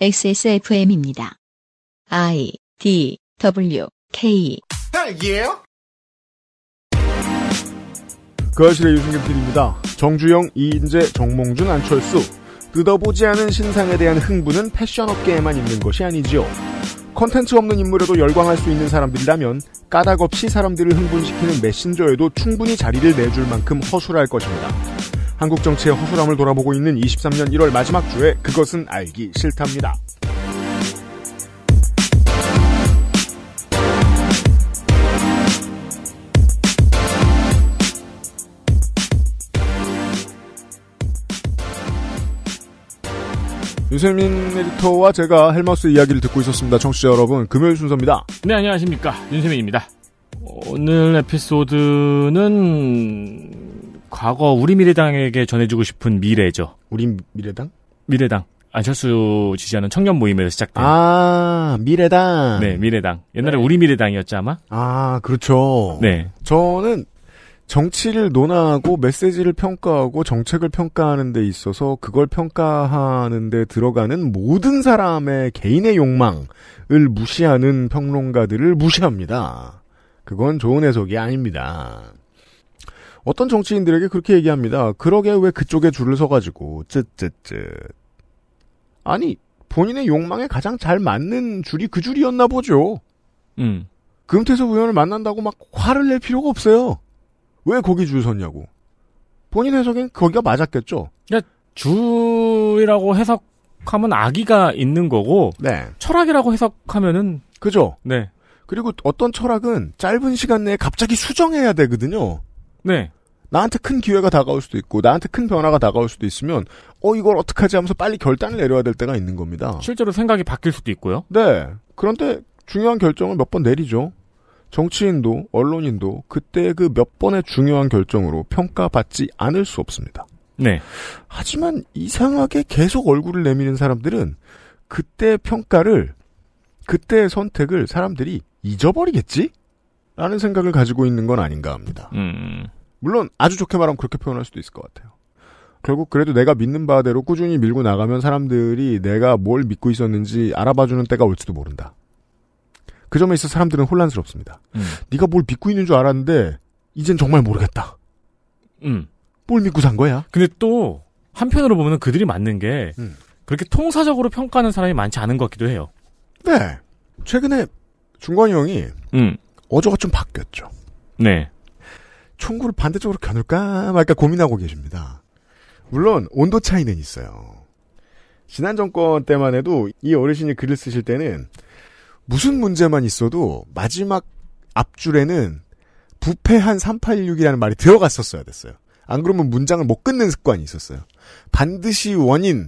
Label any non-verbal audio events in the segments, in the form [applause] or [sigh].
XSFM입니다. I D W K 딸기예요? 그실의 유승균 PD입니다. 정주영, 이인재, 정몽준, 안철수 뜯어보지 않은 신상에 대한 흥분은 패션업계에만 있는 것이 아니지요. 컨텐츠 없는 인물에도 열광할 수 있는 사람들이라면 까닭없이 사람들을 흥분시키는 메신저에도 충분히 자리를 내줄 만큼 허술할 것입니다. 한국 정치의 허술함을 돌아보고 있는 23년 1월 마지막 주에 그것은 알기 싫답니다. 윤세민 에디터와 제가 헬마우스 이야기를 듣고 있었습니다. 청취자 여러분, 금요일 순서입니다. 네, 안녕하십니까. 윤세민입니다. 오늘 에피소드는 과거 우리 미래당에게 전해주고 싶은 미래죠. 우리 미래당? 미래당. 안철수 지지하는 청년 모임에서 시작된. 아, 미래당. 네, 미래당. 옛날에 네. 우리 미래당이었지 아마? 아, 그렇죠. 네. 저는 정치를 논하고 메시지를 평가하고 정책을 평가하는 데 있어서 그걸 평가하는 데 들어가는 모든 사람의 개인의 욕망을 무시하는 평론가들을 무시합니다. 그건 좋은 해석이 아닙니다. 어떤 정치인들에게 그렇게 얘기합니다. 그러게 왜 그쪽에 줄을 서가지고 쯧쯧쯧. 아니 본인의 욕망에 가장 잘 맞는 줄이 그 줄이었나 보죠. 음. 금태섭 의원을 만난다고 막 화를 낼 필요가 없어요. 왜 거기 줄 섰냐고. 본인 해석엔 거기가 맞았겠죠. 그러니 주이라고 해석하면 아기가 있는 거고 네. 철학이라고 해석하면은 그죠. 네. 그리고 어떤 철학은 짧은 시간 내에 갑자기 수정해야 되거든요. 네. 나한테 큰 기회가 다가올 수도 있고 나한테 큰 변화가 다가올 수도 있으면 어 이걸 어떡하지 하면서 빨리 결단을 내려야 될 때가 있는 겁니다. 실제로 생각이 바뀔 수도 있고요. 네. 그런데 중요한 결정을 몇 번 내리죠. 정치인도 언론인도 그때 그 몇 번의 중요한 결정으로 평가받지 않을 수 없습니다. 네. 하지만 이상하게 계속 얼굴을 내미는 사람들은 그때 평가를 그때의 선택을 사람들이 잊어버리겠지? 라는 생각을 가지고 있는 건 아닌가 합니다. 음. 물론 아주 좋게 말하면 그렇게 표현할 수도 있을 것 같아요. 결국 그래도 내가 믿는 바대로 꾸준히 밀고 나가면 사람들이 내가 뭘 믿고 있었는지 알아봐주는 때가 올지도 모른다. 그 점에 있어 사람들은 혼란스럽습니다. 음. 네가 뭘 믿고 있는 줄 알았는데 이젠 정말 모르겠다. 음. 뭘 믿고 산 거야? 근데 또 한편으로 보면 그들이 맞는 게 음. 그렇게 통사적으로 평가하는 사람이 많지 않은 것 같기도 해요. 네. 최근에 중관이 형이 음. 어조가 좀 바뀌었죠. 네. 총구를 반대쪽으로 겨눌까 말까 고민하고 계십니다. 물론 온도 차이는 있어요. 지난 정권 때만 해도 이 어르신이 글을 쓰실 때는 무슨 문제만 있어도 마지막 앞줄에는 부패한 386이라는 말이 들어갔었어야 됐어요. 안 그러면 문장을 못 끊는 습관이 있었어요. 반드시 원인에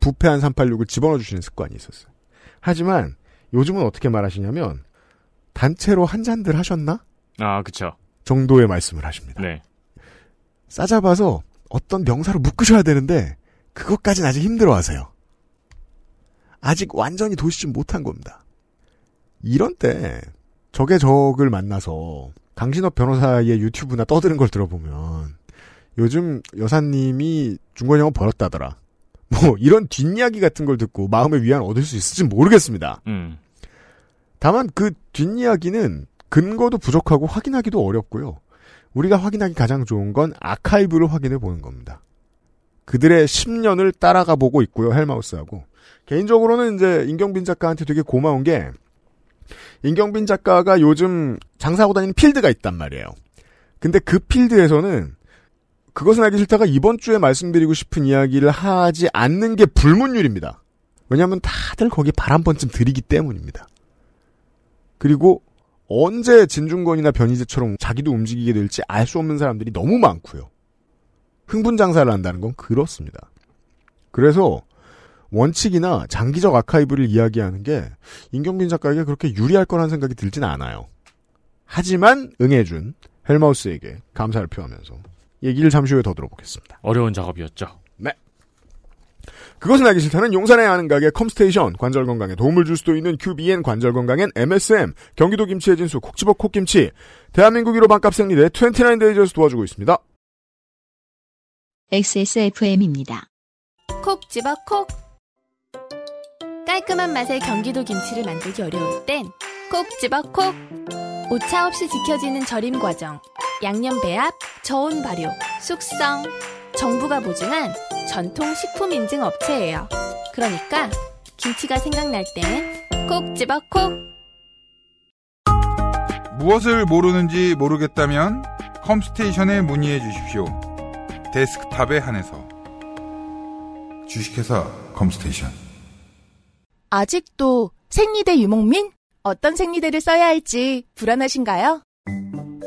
부패한 386을 집어넣어주시는 습관이 있었어요. 하지만 요즘은 어떻게 말하시냐면 단체로 한 잔들 하셨나? 아, 그쵸. 정도의 말씀을 하십니다. 네. 싸잡아서 어떤 명사로 묶으셔야 되는데, 그것까진 아직 힘들어 하세요. 아직 완전히 도시지 못한 겁니다. 이런 때, 적의 적을 만나서, 강신업 변호사의 유튜브나 떠드는 걸 들어보면, 요즘 여사님이 중간형을 벌었다더라. 뭐, 이런 뒷이야기 같은 걸 듣고 마음의 위안 얻을 수 있을지 모르겠습니다. 음. 다만 그 뒷이야기는 근거도 부족하고 확인하기도 어렵고요. 우리가 확인하기 가장 좋은 건 아카이브를 확인해 보는 겁니다. 그들의 10년을 따라가 보고 있고요, 헬마우스하고. 개인적으로는 이제 임경빈 작가한테 되게 고마운 게, 임경빈 작가가 요즘 장사하고 다니는 필드가 있단 말이에요. 근데 그 필드에서는 그것은 알기 싫다가 이번 주에 말씀드리고 싶은 이야기를 하지 않는 게 불문율입니다. 왜냐하면 다들 거기 발 한 번쯤 들이기 때문입니다. 그리고 언제 진중권이나 변희재처럼 자기도 움직이게 될지 알 수 없는 사람들이 너무 많고요. 흥분 장사를 한다는 건 그렇습니다. 그래서 원칙이나 장기적 아카이브를 이야기하는 게 임경빈 작가에게 그렇게 유리할 거란 생각이 들진 않아요. 하지만 응해준 헬마우스에게 감사를 표하면서 얘기를 잠시 후에 더 들어보겠습니다. 어려운 작업이었죠. 그것은 알기 싫다는 용산의 아는 가게 컴스테이션, 관절 건강에 도움을 줄 수도 있는 QBN 관절 건강엔 MSM, 경기도 김치의 진수 콕지버 콕김치, 대한민국 1호 반값 생리대 29데이즈에서 도와주고 있습니다. XSFM입니다. 콕지버 콕 깔끔한 맛의 경기도 김치를 만들기 어려울 땐 콕지버 콕 오차 없이 지켜지는 절임 과정, 양념 배합, 저온 발효, 숙성 정부가 보증한 전통 식품 인증 업체예요. 그러니까 김치가 생각날 땐콕 집어 콕! 무엇을 모르는지 모르겠다면 컴스테이션에 문의해 주십시오. 데스크탑에 한해서. 주식회사 컴스테이션. 아직도 생리대 유목민? 어떤 생리대를 써야 할지 불안하신가요?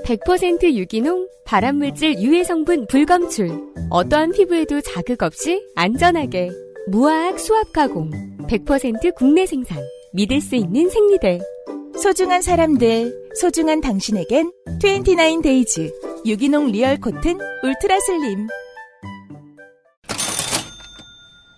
100% 유기농, 발암물질 유해 성분 불검출. 어떠한 피부에도 자극 없이 안전하게. 무화학 수압 가공. 100% 국내 생산. 믿을 수 있는 생리대. 소중한 사람들, 소중한 당신에겐 29 데이즈 유기농 리얼 코튼 울트라 슬림.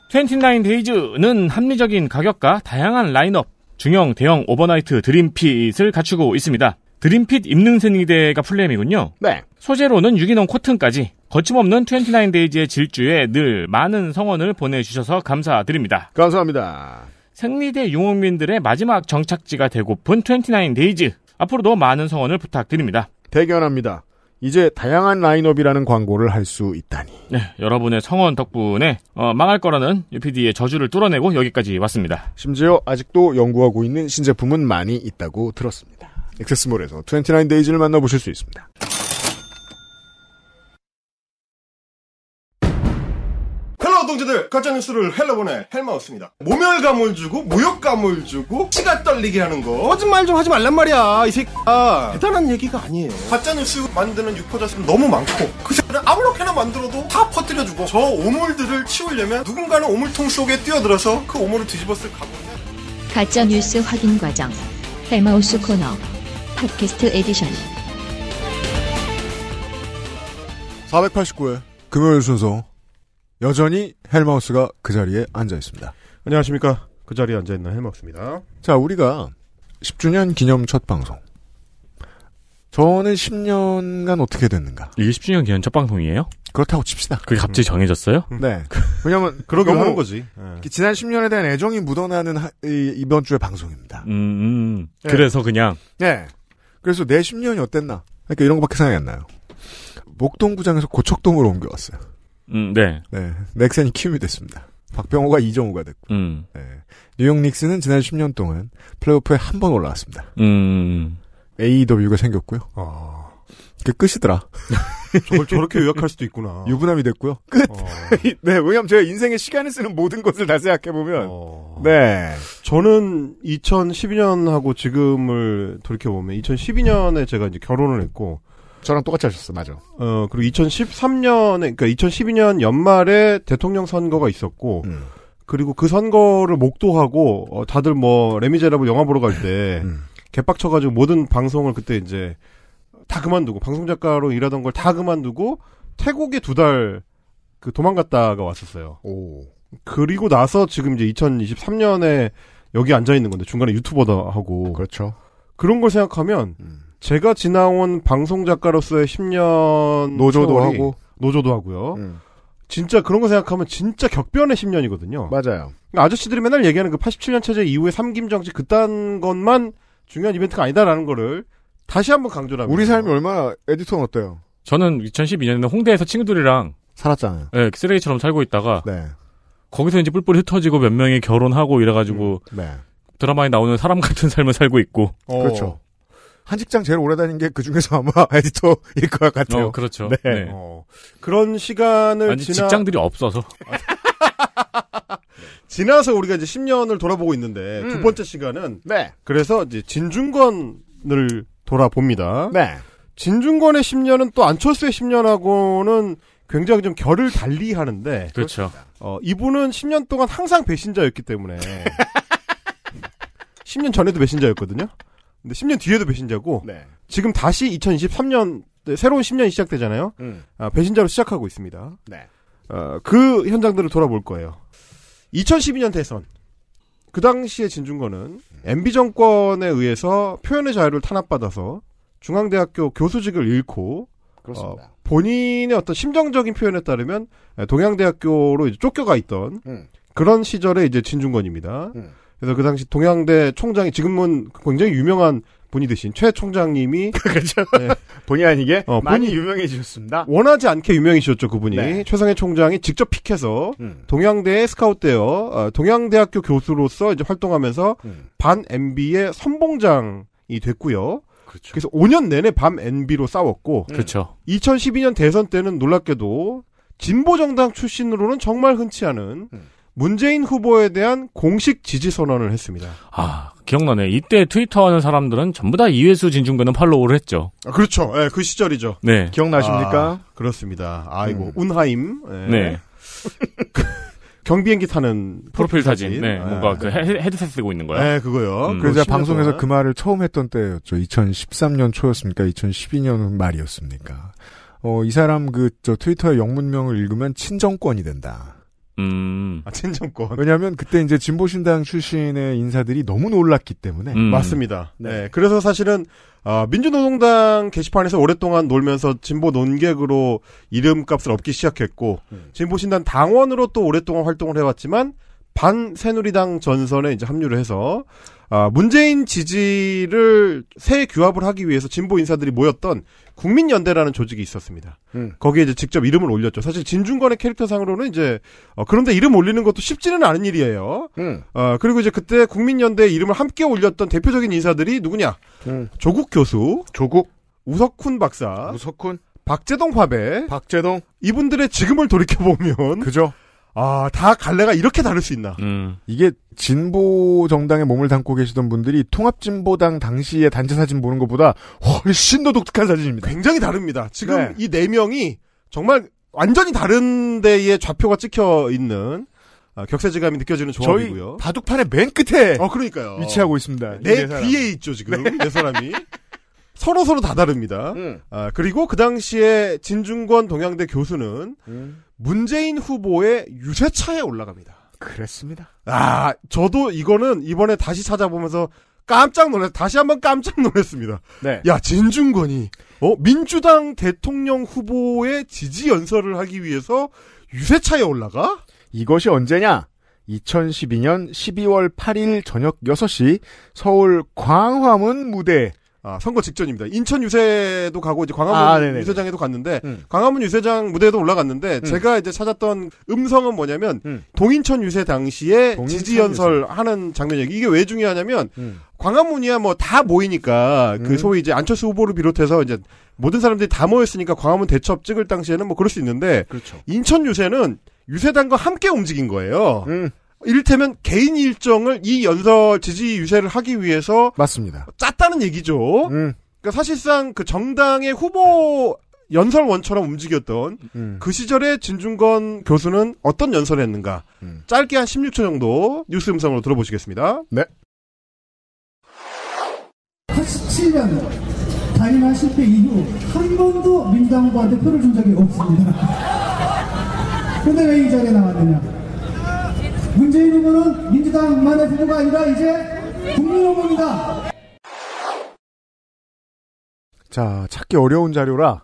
29 데이즈는 합리적인 가격과 다양한 라인업, 중형, 대형 오버나이트 드림핏을 갖추고 있습니다. 드림핏 입능생리대가 플레임이군요. 네. 소재로는 유기농 코튼까지 거침없는 29데이즈의 질주에 늘 많은 성원을 보내주셔서 감사드립니다. 감사합니다. 생리대 용어민들의 마지막 정착지가 되고픈 29데이즈. 앞으로도 많은 성원을 부탁드립니다. 대견합니다. 이제 다양한 라인업이라는 광고를 할 수 있다니. 네, 여러분의 성원 덕분에 어, 망할 거라는 UPD의 저주를 뚫어내고 여기까지 왔습니다. 심지어 아직도 연구하고 있는 신제품은 많이 있다고 들었습니다. 엑세스몰에서 29데이즈를 만나보실 수 있습니다. 동지들 가짜뉴스를 헬로보네 헬마우스입니다. 모멸감을 주고 모욕감을 주고 치가 떨리게 하는 거 거짓말 좀 하지 말란 말이야 이 새끼야 대단한 얘기가 아니에요. 가짜뉴스 만드는 유포자수는 너무 많고 그 새끼는 아무렇게나 만들어도 다 퍼뜨려주고 저 오물들을 치우려면 누군가는 오물통 속에 뛰어들어서 그 오물을 뒤집었을 각오 가짜뉴스 확인 과정 헬마우스 코너 팟캐스트 에디션 489회 금요일 순서 여전히 헬마우스가 그 자리에 앉아 있습니다. 안녕하십니까. 그 자리에 앉아 있는 헬마우스입니다. 자, 우리가 10주년 기념 첫 방송. 저는 10년간 어떻게 됐는가? 이게 10주년 기념 첫 방송이에요? 그렇다고 칩시다. 그게 그렇죠. 갑자기 정해졌어요? 음. 네. [laughs] 왜냐면 그러고 하는 거지. 네. 지난 10년에 대한 애정이 묻어나는 하, 이, 이번 주의 방송입니다. 음, 음. 네. 그래서 그냥 네. 그래서 내 10년이 어땠나? 그러니까 이런 거밖에 생각이 안 나요. 목동구장에서 고척동으로 옮겨왔어요. 음, 네. 네. 넥센이 키움이 됐습니다. 박병호가 이정우가 됐고. 음. 네. 뉴욕 닉스는 지난 10년 동안 플레이오프에 한 번 올라왔습니다. 음. AEW가 생겼고요. 어. 그 끝이더라. [laughs] 저걸 저렇게 요약할 수도 있구나. 유부남이 됐고요. 끝. 어. [laughs] 네, 왜냐면 제가 인생의 시간을 쓰는 모든 것을 다 생각해보면. 어. 네. 저는 2012년하고 지금을 돌이켜보면 2012년에 제가 이제 결혼을 했고. 저랑 똑같이 하셨어, 맞아. 어, 그리고 2013년에, 그러니까 2012년 연말에 대통령 선거가 있었고. 음. 그리고 그 선거를 목도하고, 어, 다들 뭐, 레미제라블 영화 보러 갈 때. 음. 개빡쳐가지고 모든 방송을 그때 이제 다 그만두고 방송 작가로 일하던 걸 다 그만두고 태국에 두 달 그 도망갔다가 왔었어요. 오. 그리고 나서 지금 이제 2023년에 여기 앉아 있는 건데 중간에 유튜버다 하고 그렇죠. 그런 걸 생각하면 음. 제가 지나온 방송 작가로서의 10년 노조도 세월이, 하고 노조도 하고요. 음. 진짜 그런 거 생각하면 진짜 격변의 10년이거든요. 맞아요. 그러니까 아저씨들이 맨날 얘기하는 그 87년 체제 이후의 삼김 정치 그딴 것만 중요한 이벤트가 아니다라는 거를 다시 한번 강조를 합니다. 우리 삶이 얼마나 에디터는 어때요? 저는 2012년에 홍대에서 친구들이랑 살았잖아요. 네, 쓰레기처럼 살고 있다가 네. 거기서 이제 뿔뿔이 흩어지고 몇 명이 결혼하고 이래가지고 음, 네. 드라마에 나오는 사람 같은 삶을 살고 있고 어. 그렇죠. 한 직장 제일 오래 다닌 게 그 중에서 아마 [laughs] 에디터일 것 같아요. 어, 그렇죠. 네. 네. 어. 그런 시간을 아니, 지나... 직장들이 없어서 [laughs] 지나서 우리가 이제 10년을 돌아보고 있는데 음. 두 번째 시간은 네. 그래서 이제 진중권을 돌아봅니다. 네. 진중권의 10년은 또 안철수의 10년하고는 굉장히 좀 결을 달리 하는데. 그렇죠. 어, 이분은 10년 동안 항상 배신자였기 때문에. 10년 [laughs] 전에도 배신자였거든요. 근데 10년 뒤에도 배신자고. 네. 지금 다시 2023년, 새로운 10년이 시작되잖아요. 음. 아, 배신자로 시작하고 있습니다. 네. 어, 그 현장들을 돌아볼 거예요. 2012년 대선. 그 당시에 진중권은 MB 정권에 의해서 표현의 자유를 탄압받아서 중앙대학교 교수직을 잃고 어, 본인의 어떤 심정적인 표현에 따르면 동양대학교로 쫓겨가 있던 음. 그런 시절의 이제 진중권입니다. 음. 그래서 그 당시 동양대 총장이 지금은 굉장히 유명한 본이 드신 최 총장님이 [laughs] 그렇죠. 네. 본의 아니게 어, 많이 유명해지셨습니다. 원하지 않게 유명해지셨죠 그분이 네. 최성해 총장이 직접 픽해서 음. 동양대에 스카웃되어 어, 동양대학교 교수로서 이제 활동하면서 음. 반 MB의 선봉장이 됐고요. 그렇죠. 그래서 5년 내내 밤 MB로 싸웠고 음. 그렇죠. 2012년 대선 때는 놀랍게도 진보 정당 출신으로는 정말 흔치 않은 음. 문재인 후보에 대한 공식 지지 선언을 했습니다. 아, 기억나네. 이때 트위터 하는 사람들은 전부 다 이회수 진중근은 팔로우를 했죠. 아, 그렇죠. 예, 네, 그 시절이죠. 네. 기억나십니까? 아, 그렇습니다. 아이고, 음. 운하임. 예. 네. 네. [laughs] 경비행기 타는 프로필, 프로필 사진. 사진. 네, 네. 뭔가 그 헤드셋 쓰고 있는 거야. 네, 그거요. 음. 그래서 방송에서 그 말을 처음 했던 때였죠. 2013년 초였습니까? 2012년 말이었습니까? 어, 이 사람 그, 저 트위터의 영문명을 읽으면 친정권이 된다. 음. 아, 친정권. 왜냐하면 그때 이제 진보신당 출신의 인사들이 너무 놀랐기 때문에. 음. 맞습니다. 네. 네. 그래서 사실은 아, 민주노동당 게시판에서 오랫동안 놀면서 진보 논객으로 이름값을 얻기 시작했고 음. 네. 진보신당 당원으로 또 오랫동안 활동을 해왔지만 반 새누리당 전선에 이제 합류를 해서 아, 문재인 지지를 새 규합을 하기 위해서 진보 인사들이 모였던 국민연대라는 조직이 있었습니다. 음. 거기에 이제 직접 이름을 올렸죠. 사실 진중권의 캐릭터상으로는 이제 어, 그런데 이름 올리는 것도 쉽지는 않은 일이에요. 음. 어, 그리고 이제 그때 국민연대 이름을 함께 올렸던 대표적인 인사들이 누구냐? 음. 조국 교수, 조국 우석훈 박사, 우석훈 박재동 화배, 박재동 이분들의 지금을 돌이켜 보면 그죠. 아, 다 갈래가 이렇게 다를 수 있나. 음. 이게 진보 정당에 몸을 담고 계시던 분들이 통합진보당 당시의 단체 사진 보는 것보다 훨씬 더 독특한 사진입니다. 굉장히 다릅니다. 지금 네. 이네 명이 정말 완전히 다른 데에 좌표가 찍혀 있는 아, 격세지감이 느껴지는 조합이고요. 바둑판의 맨 끝에 어, 그러니까요. 위치하고 있습니다. 내뒤에 네, 네 네 있죠, 지금. 네, 네 사람이. 서로 서로 다 다릅니다. 음. 아, 그리고 그 당시에 진중권 동양대 교수는 음. 문재인 후보의 유세차에 올라갑니다. 그랬습니다. 아, 저도 이거는 이번에 다시 찾아보면서 깜짝 놀랐, 다시 한번 깜짝 놀랐습니다. 네. 야, 진중권이, 어, 민주당 대통령 후보의 지지 연설을 하기 위해서 유세차에 올라가? 이것이 언제냐? 2012년 12월 8일 저녁 6시 서울 광화문 무대 아, 선거 직전입니다. 인천 유세도 가고 이제 광화문 아, 유세장에도 갔는데 음. 광화문 유세장 무대에도 올라갔는데 음. 제가 이제 찾았던 음성은 뭐냐면 음. 동인천 유세 당시에 동인천 지지 연설하는 장면이 이게 왜 중요하냐면 음. 광화문이야 뭐 다 모이니까 그 음. 소위 이제 안철수 후보를 비롯해서 이제 모든 사람들이 다 모였으니까 광화문 대첩 찍을 당시에는 뭐 그럴 수 있는데 그렇죠. 인천 유세는 유세단과 함께 움직인 거예요. 음. 이를테면 개인 일정을 이 연설 지지 유세를 하기 위해서 맞습니다. 짰다는 얘기죠. 음. 그러니까 사실상 그 정당의 후보 연설원처럼 움직였던 음. 그시절의 진중건 교수는 어떤 연설을 했는가 음. 짧게 한 16초 정도 뉴스 음성으로 들어보시겠습니다. 네. 87년 단임하실 때 이후 한 번도 민당과 대표를 준 적이 없습니다. 근데 [laughs] 왜 이 자리에 나왔느냐? 문재인 후보는 민주당만의 후보가 아니라 이제 국민 후보입니다. 자, 찾기 어려운 자료라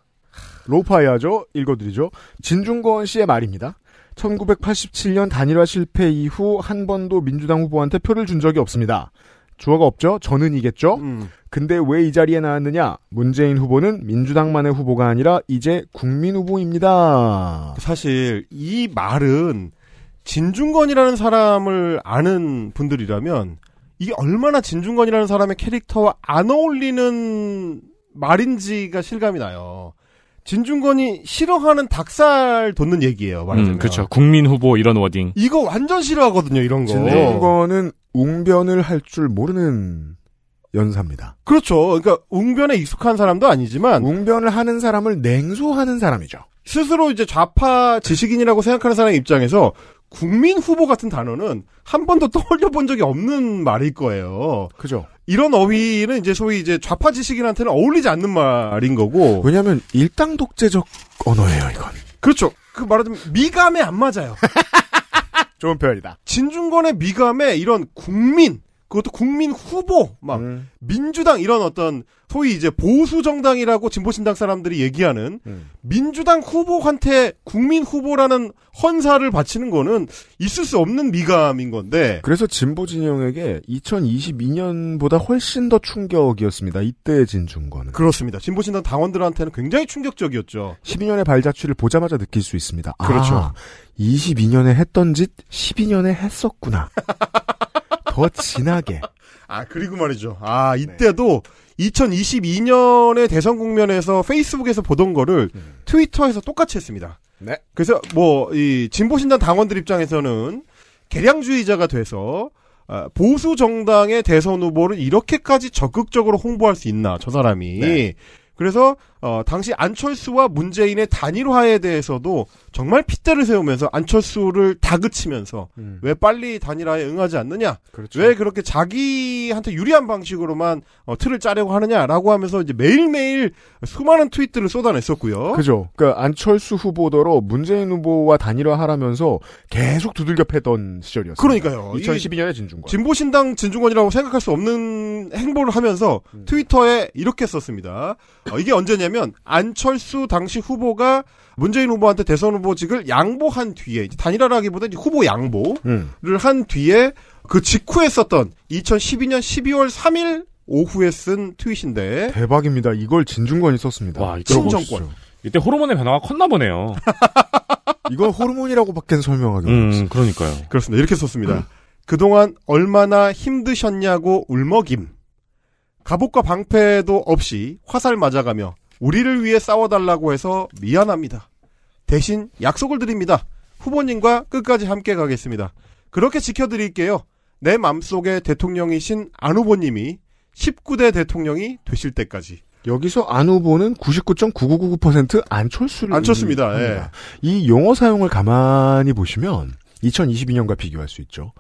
로파이아죠. 읽어드리죠. 진중권 씨의 말입니다. 1987년 단일화 실패 이후 한 번도 민주당 후보한테 표를 준 적이 없습니다. 주어가 없죠? 저는이겠죠? 음. 근데 왜 이 자리에 나왔느냐? 문재인 후보는 민주당만의 후보가 아니라 이제 국민 후보입니다. 사실 이 말은 진중권이라는 사람을 아는 분들이라면 이게 얼마나 진중권이라는 사람의 캐릭터와 안 어울리는 말인지가 실감이 나요. 진중권이 싫어하는 닭살 돋는 얘기예요. 음, 말하자면. 음, 그렇죠. 국민 후보 이런 워딩. 이거 완전 싫어하거든요. 이런 거. 진중권은 웅변을 할 줄 모르는 연사입니다. 그렇죠. 그러니까 웅변에 익숙한 사람도 아니지만 웅변을 하는 사람을 냉소하는 사람이죠. 스스로 이제 좌파 지식인이라고 생각하는 사람 입장에서 국민 후보 같은 단어는 한 번도 떠올려 본 적이 없는 말일 거예요. 그죠. 이런 어휘는 이제 소위 이제 좌파 지식인한테는 어울리지 않는 말인 거고. 왜냐면 하 일당 독재적 언어예요, 이건. 그렇죠. 그 말하자면 미감에 안 맞아요. [laughs] 좋은 표현이다. 진중권의 미감에 이런 국민, 그것도 국민 후보 막 음. 민주당 이런 어떤 소위 이제 보수 정당이라고 진보 신당 사람들이 얘기하는 음. 민주당 후보한테 국민 후보라는 헌사를 바치는 거는 있을 수 없는 미감인 건데 그래서 진보 진영에게 2022년보다 훨씬 더 충격이었습니다. 이때 진중권은 그렇습니다. 진보 신당 당원들한테는 굉장히 충격적이었죠. 12년의 발자취를 보자마자 느낄 수 있습니다. 그렇죠. 아, 22년에 했던 짓 12년에 했었구나. [laughs] 더 진하게. [laughs] 아, 그리고 말이죠. 아, 이때도 네. 2022년의 대선 국면에서 페이스북에서 보던 거를 네. 트위터에서 똑같이 했습니다. 네. 그래서 뭐, 이 진보신당 당원들 입장에서는 개량주의자가 돼서 아, 보수 정당의 대선 후보를 이렇게까지 적극적으로 홍보할 수 있나, 저 사람이. 네. 그래서 어, 당시 안철수와 문재인의 단일화에 대해서도 정말 핏대를 세우면서 안철수를 다그치면서 음. 왜 빨리 단일화에 응하지 않느냐, 그렇죠. 왜 그렇게 자기한테 유리한 방식으로만 어, 틀을 짜려고 하느냐라고 하면서 이제 매일매일 수많은 트윗들을 쏟아냈었고요. 그죠. 그러니까 안철수 후보더러 문재인 후보와 단일화하라면서 계속 두들겨 패던 시절이었어요. 그러니까요. 2012년에 진중권. 진보신당 진중권이라고 생각할 수 없는 행보를 하면서 음. 트위터에 이렇게 썼습니다. 어, 이게 언제냐면 뭐냐면 안철수 당시 후보가 문재인 후보한테 대선 후보직을 양보한 뒤에 단일화라기보다 는 후보 양보를 음. 한 뒤에 그 직후에 썼던 2012년 12월 3일 오후에 쓴 트윗인데 대박입니다. 이걸 진중권이 썼습니다. 와, 친정권. 이때 호르몬의 변화가 컸나 보네요. [laughs] 이건 호르몬이라고밖에 설명하기 음, 어렵습니다. 음, 그러니까요. 그렇습니다. 이렇게 썼습니다. 음. 그동안 얼마나 힘드셨냐고 울먹임. 갑옷과 방패도 없이 화살 맞아가며 우리를 위해 싸워달라고 해서 미안합니다. 대신 약속을 드립니다. 후보님과 끝까지 함께 가겠습니다. 그렇게 지켜드릴게요. 내맘속에 대통령이신 안 후보님이 19대 대통령이 되실 때까지. 여기서 안 후보는 99.9999% 안철수를 안철수입니다. 예. 이 용어 사용을 가만히 보시면 2022년과 비교할 수 있죠.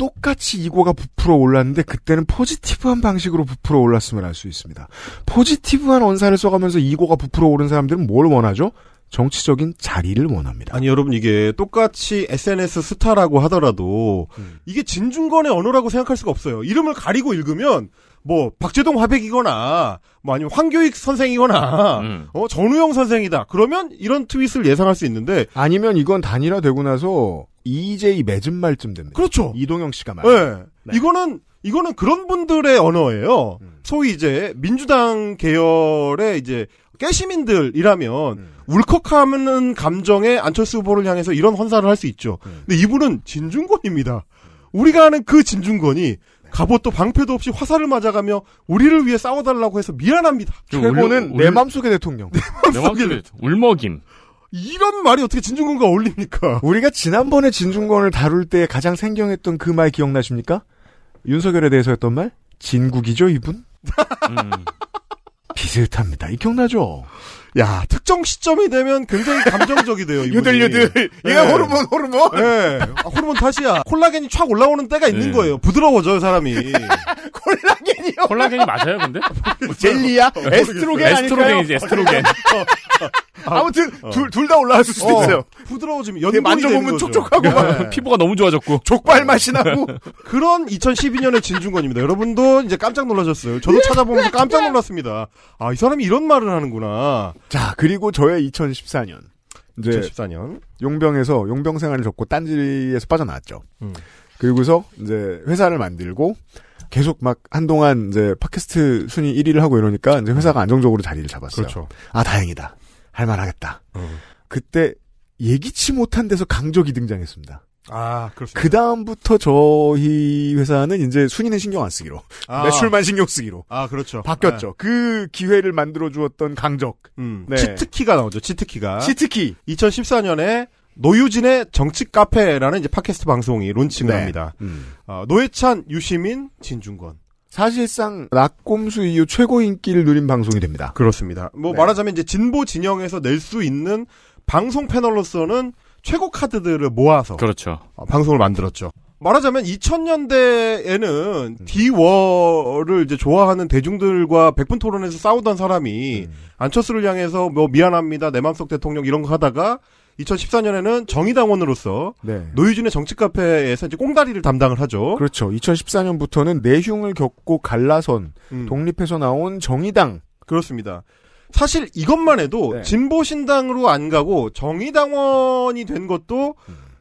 똑같이 이고가 부풀어 올랐는데 그때는 포지티브한 방식으로 부풀어 올랐음을 알수 있습니다. 포지티브한 원사를 써가면서 이고가 부풀어 오른 사람들은 뭘 원하죠? 정치적인 자리를 원합니다. 아니 여러분 이게 똑같이 SNS 스타라고 하더라도 음. 이게 진중권의 언어라고 생각할 수가 없어요. 이름을 가리고 읽으면 뭐 박재동 화백이거나 뭐 아니면 황교익 선생이거나 음. 어 전우영 선생이다. 그러면 이런 트윗을 예상할 수 있는데 아니면 이건 단일화 되고 나서 이제 이 맺은 말쯤 됩니다. 그렇죠. 이동영 씨가 말. 네. 예. 네. 이거는 이거는 그런 분들의 언어예요. 음. 소위 이제 민주당 계열의 이제 깨시민들이라면 음. 울컥하는 감정에 안철수 후보를 향해서 이런 헌사를 할 수 있죠. 음. 근데 이분은 진중권입니다. 우리가 아는 그 진중권이 네. 갑옷도 방패도 없이 화살을 맞아가며 우리를 위해 싸워달라고 해서 미안합니다. 최고는 울, 내 맘속의 대통령. 내 맘속의 울먹임. 이런 말이 어떻게 진중권과 어울립니까? [laughs] 우리가 지난번에 진중권을 다룰 때 가장 생경했던 그 말 기억나십니까? 윤석열에 대해서 였던 말? 진국이죠, 이분? 음. 비슷합니다. 이 기억나죠? 야 특정 시점이 되면 굉장히 감정적이 돼요. 유들유들. 예, 네. 호르몬 호르몬. 예, 네. 아, 호르몬 탓이야. 콜라겐이 촥 올라오는 때가 있는 네. 거예요. 부드러워져요 사람이. [laughs] 콜라겐이요. 콜라겐이 맞아요, 근데? 뭐 젤리야? 어, 에스트로겐 에스트로겐이지 어, 에스트로겐. 어. 아, 아무튼 어. 둘둘 다 올라왔을 수도 어. 있어요. 부드러워지면 연골 만져보면 촉촉하고 네. [laughs] 피부가 너무 좋아졌고 족발 맛이 나고 [laughs] 그런 2012년의 진중권입니다. 여러분도 이제 깜짝 놀라셨어요. 저도 찾아보면서 깜짝 놀랐습니다. 아 이 사람이 이런 말을 하는구나. 자, 그리고 저의 2014년. 이제 2014년. 용병에서 용병 생활을 접고 딴지에서 빠져나왔죠. 음. 그리고서 이제 회사를 만들고 계속 막 한동안 이제 팟캐스트 순위 1위를 하고 이러니까 이제 회사가 음. 안정적으로 자리를 잡았어요. 그렇죠. 아, 다행이다. 할만하겠다. 음. 그때 예기치 못한 데서 강적이 등장했습니다. 아, 그렇습다 그다음부터 저희 회사는 이제 순위는 신경 안 쓰기로. 아. 매출만 신경 쓰기로. 아, 그렇죠. 바뀌었죠. 네. 그 기회를 만들어 주었던 강적. 음. 네. 치트키가 나오죠, 치트키가. 치트키. 2014년에 노유진의 정치 카페라는 이제 팟캐스트 방송이 론칭을 네. 합니다. 음. 어, 노회찬, 유시민, 진중권. 사실상 락꼼수 이후 최고 인기를 누린 방송이 됩니다. 그렇습니다. 뭐 네. 말하자면 이제 진보 진영에서 낼 수 있는 방송 패널로서는 최고 카드들을 모아서 그렇죠. 어, 방송을 만들었죠. 말하자면 2000년대에는 음. 디워를 이제 좋아하는 대중들과 백분 토론에서 싸우던 사람이 음. 안철수를 향해서 뭐 미안합니다 내 맘속 대통령 이런 거 하다가 2014년에는 정의당원으로서 네. 노유진의 정치 카페에서 이제 꽁다리를 담당을 하죠. 그렇죠. 2014년부터는 내흉을 겪고 갈라선 음. 독립해서 나온 정의당 그렇습니다. 사실 이것만 해도 네. 진보신당으로 안 가고 정의당원이 된 것도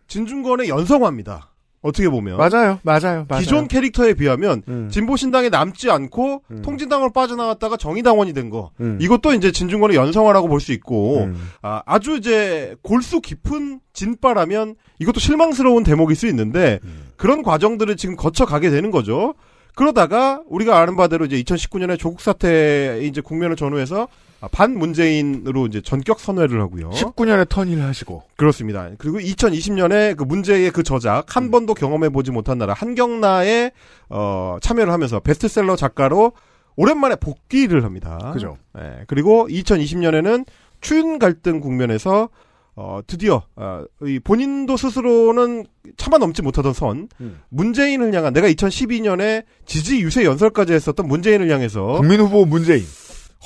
진중권의 연성화입니다. 어떻게 보면 맞아요, 맞아요, 맞아요. 기존 캐릭터에 비하면 음. 진보신당에 남지 않고 음. 통진당으로 빠져나왔다가 정의당원이 된 거. 음. 이것도 이제 진중권의 연성화라고 볼 수 있고 음. 아, 아주 이제 골수 깊은 진빠라면 이것도 실망스러운 대목일 수 있는데 음. 그런 과정들을 지금 거쳐 가게 되는 거죠. 그러다가 우리가 아는 바대로 이제 2019년에 조국 사태 이제 국면을 전후해서 아, 반문재인으로 이제 전격 선회를 하고요. 19년에 턴일 을 하시고. 그렇습니다. 그리고 2020년에 그 문제의 그 저작 한 음. 번도 경험해 보지 못한 나라 한경나에 어, 참여를 하면서 베스트셀러 작가로 오랜만에 복귀를 합니다. 그죠. 네. 그리고 2020년에는 추인 갈등 국면에서 어, 드디어 어, 이 본인도 스스로는 차마 넘지 못하던 선 음. 문재인을 향한 내가 2012년에 지지 유세 연설까지 했었던 문재인을 향해서 국민 후보 문재인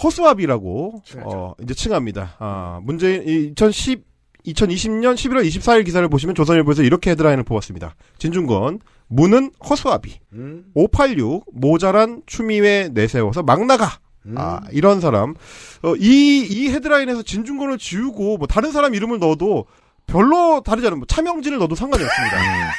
허수아비라고 그 그렇죠. 어, 이제 칭합니다. 아, 문재인 2010 2020년 11월 24일 기사를 보시면 조선일보에서 이렇게 헤드라인을 뽑았습니다. 진중권 문은 허수아비 음. 586 모자란 추미애 내세워서 막 나가 음. 아, 이런 사람. 어, 이, 이 헤드라인에서 진중권을 지우고, 뭐, 다른 사람 이름을 넣어도 별로 다르지 않은, 뭐, 차명진을 넣어도 상관이 없습니다. 음.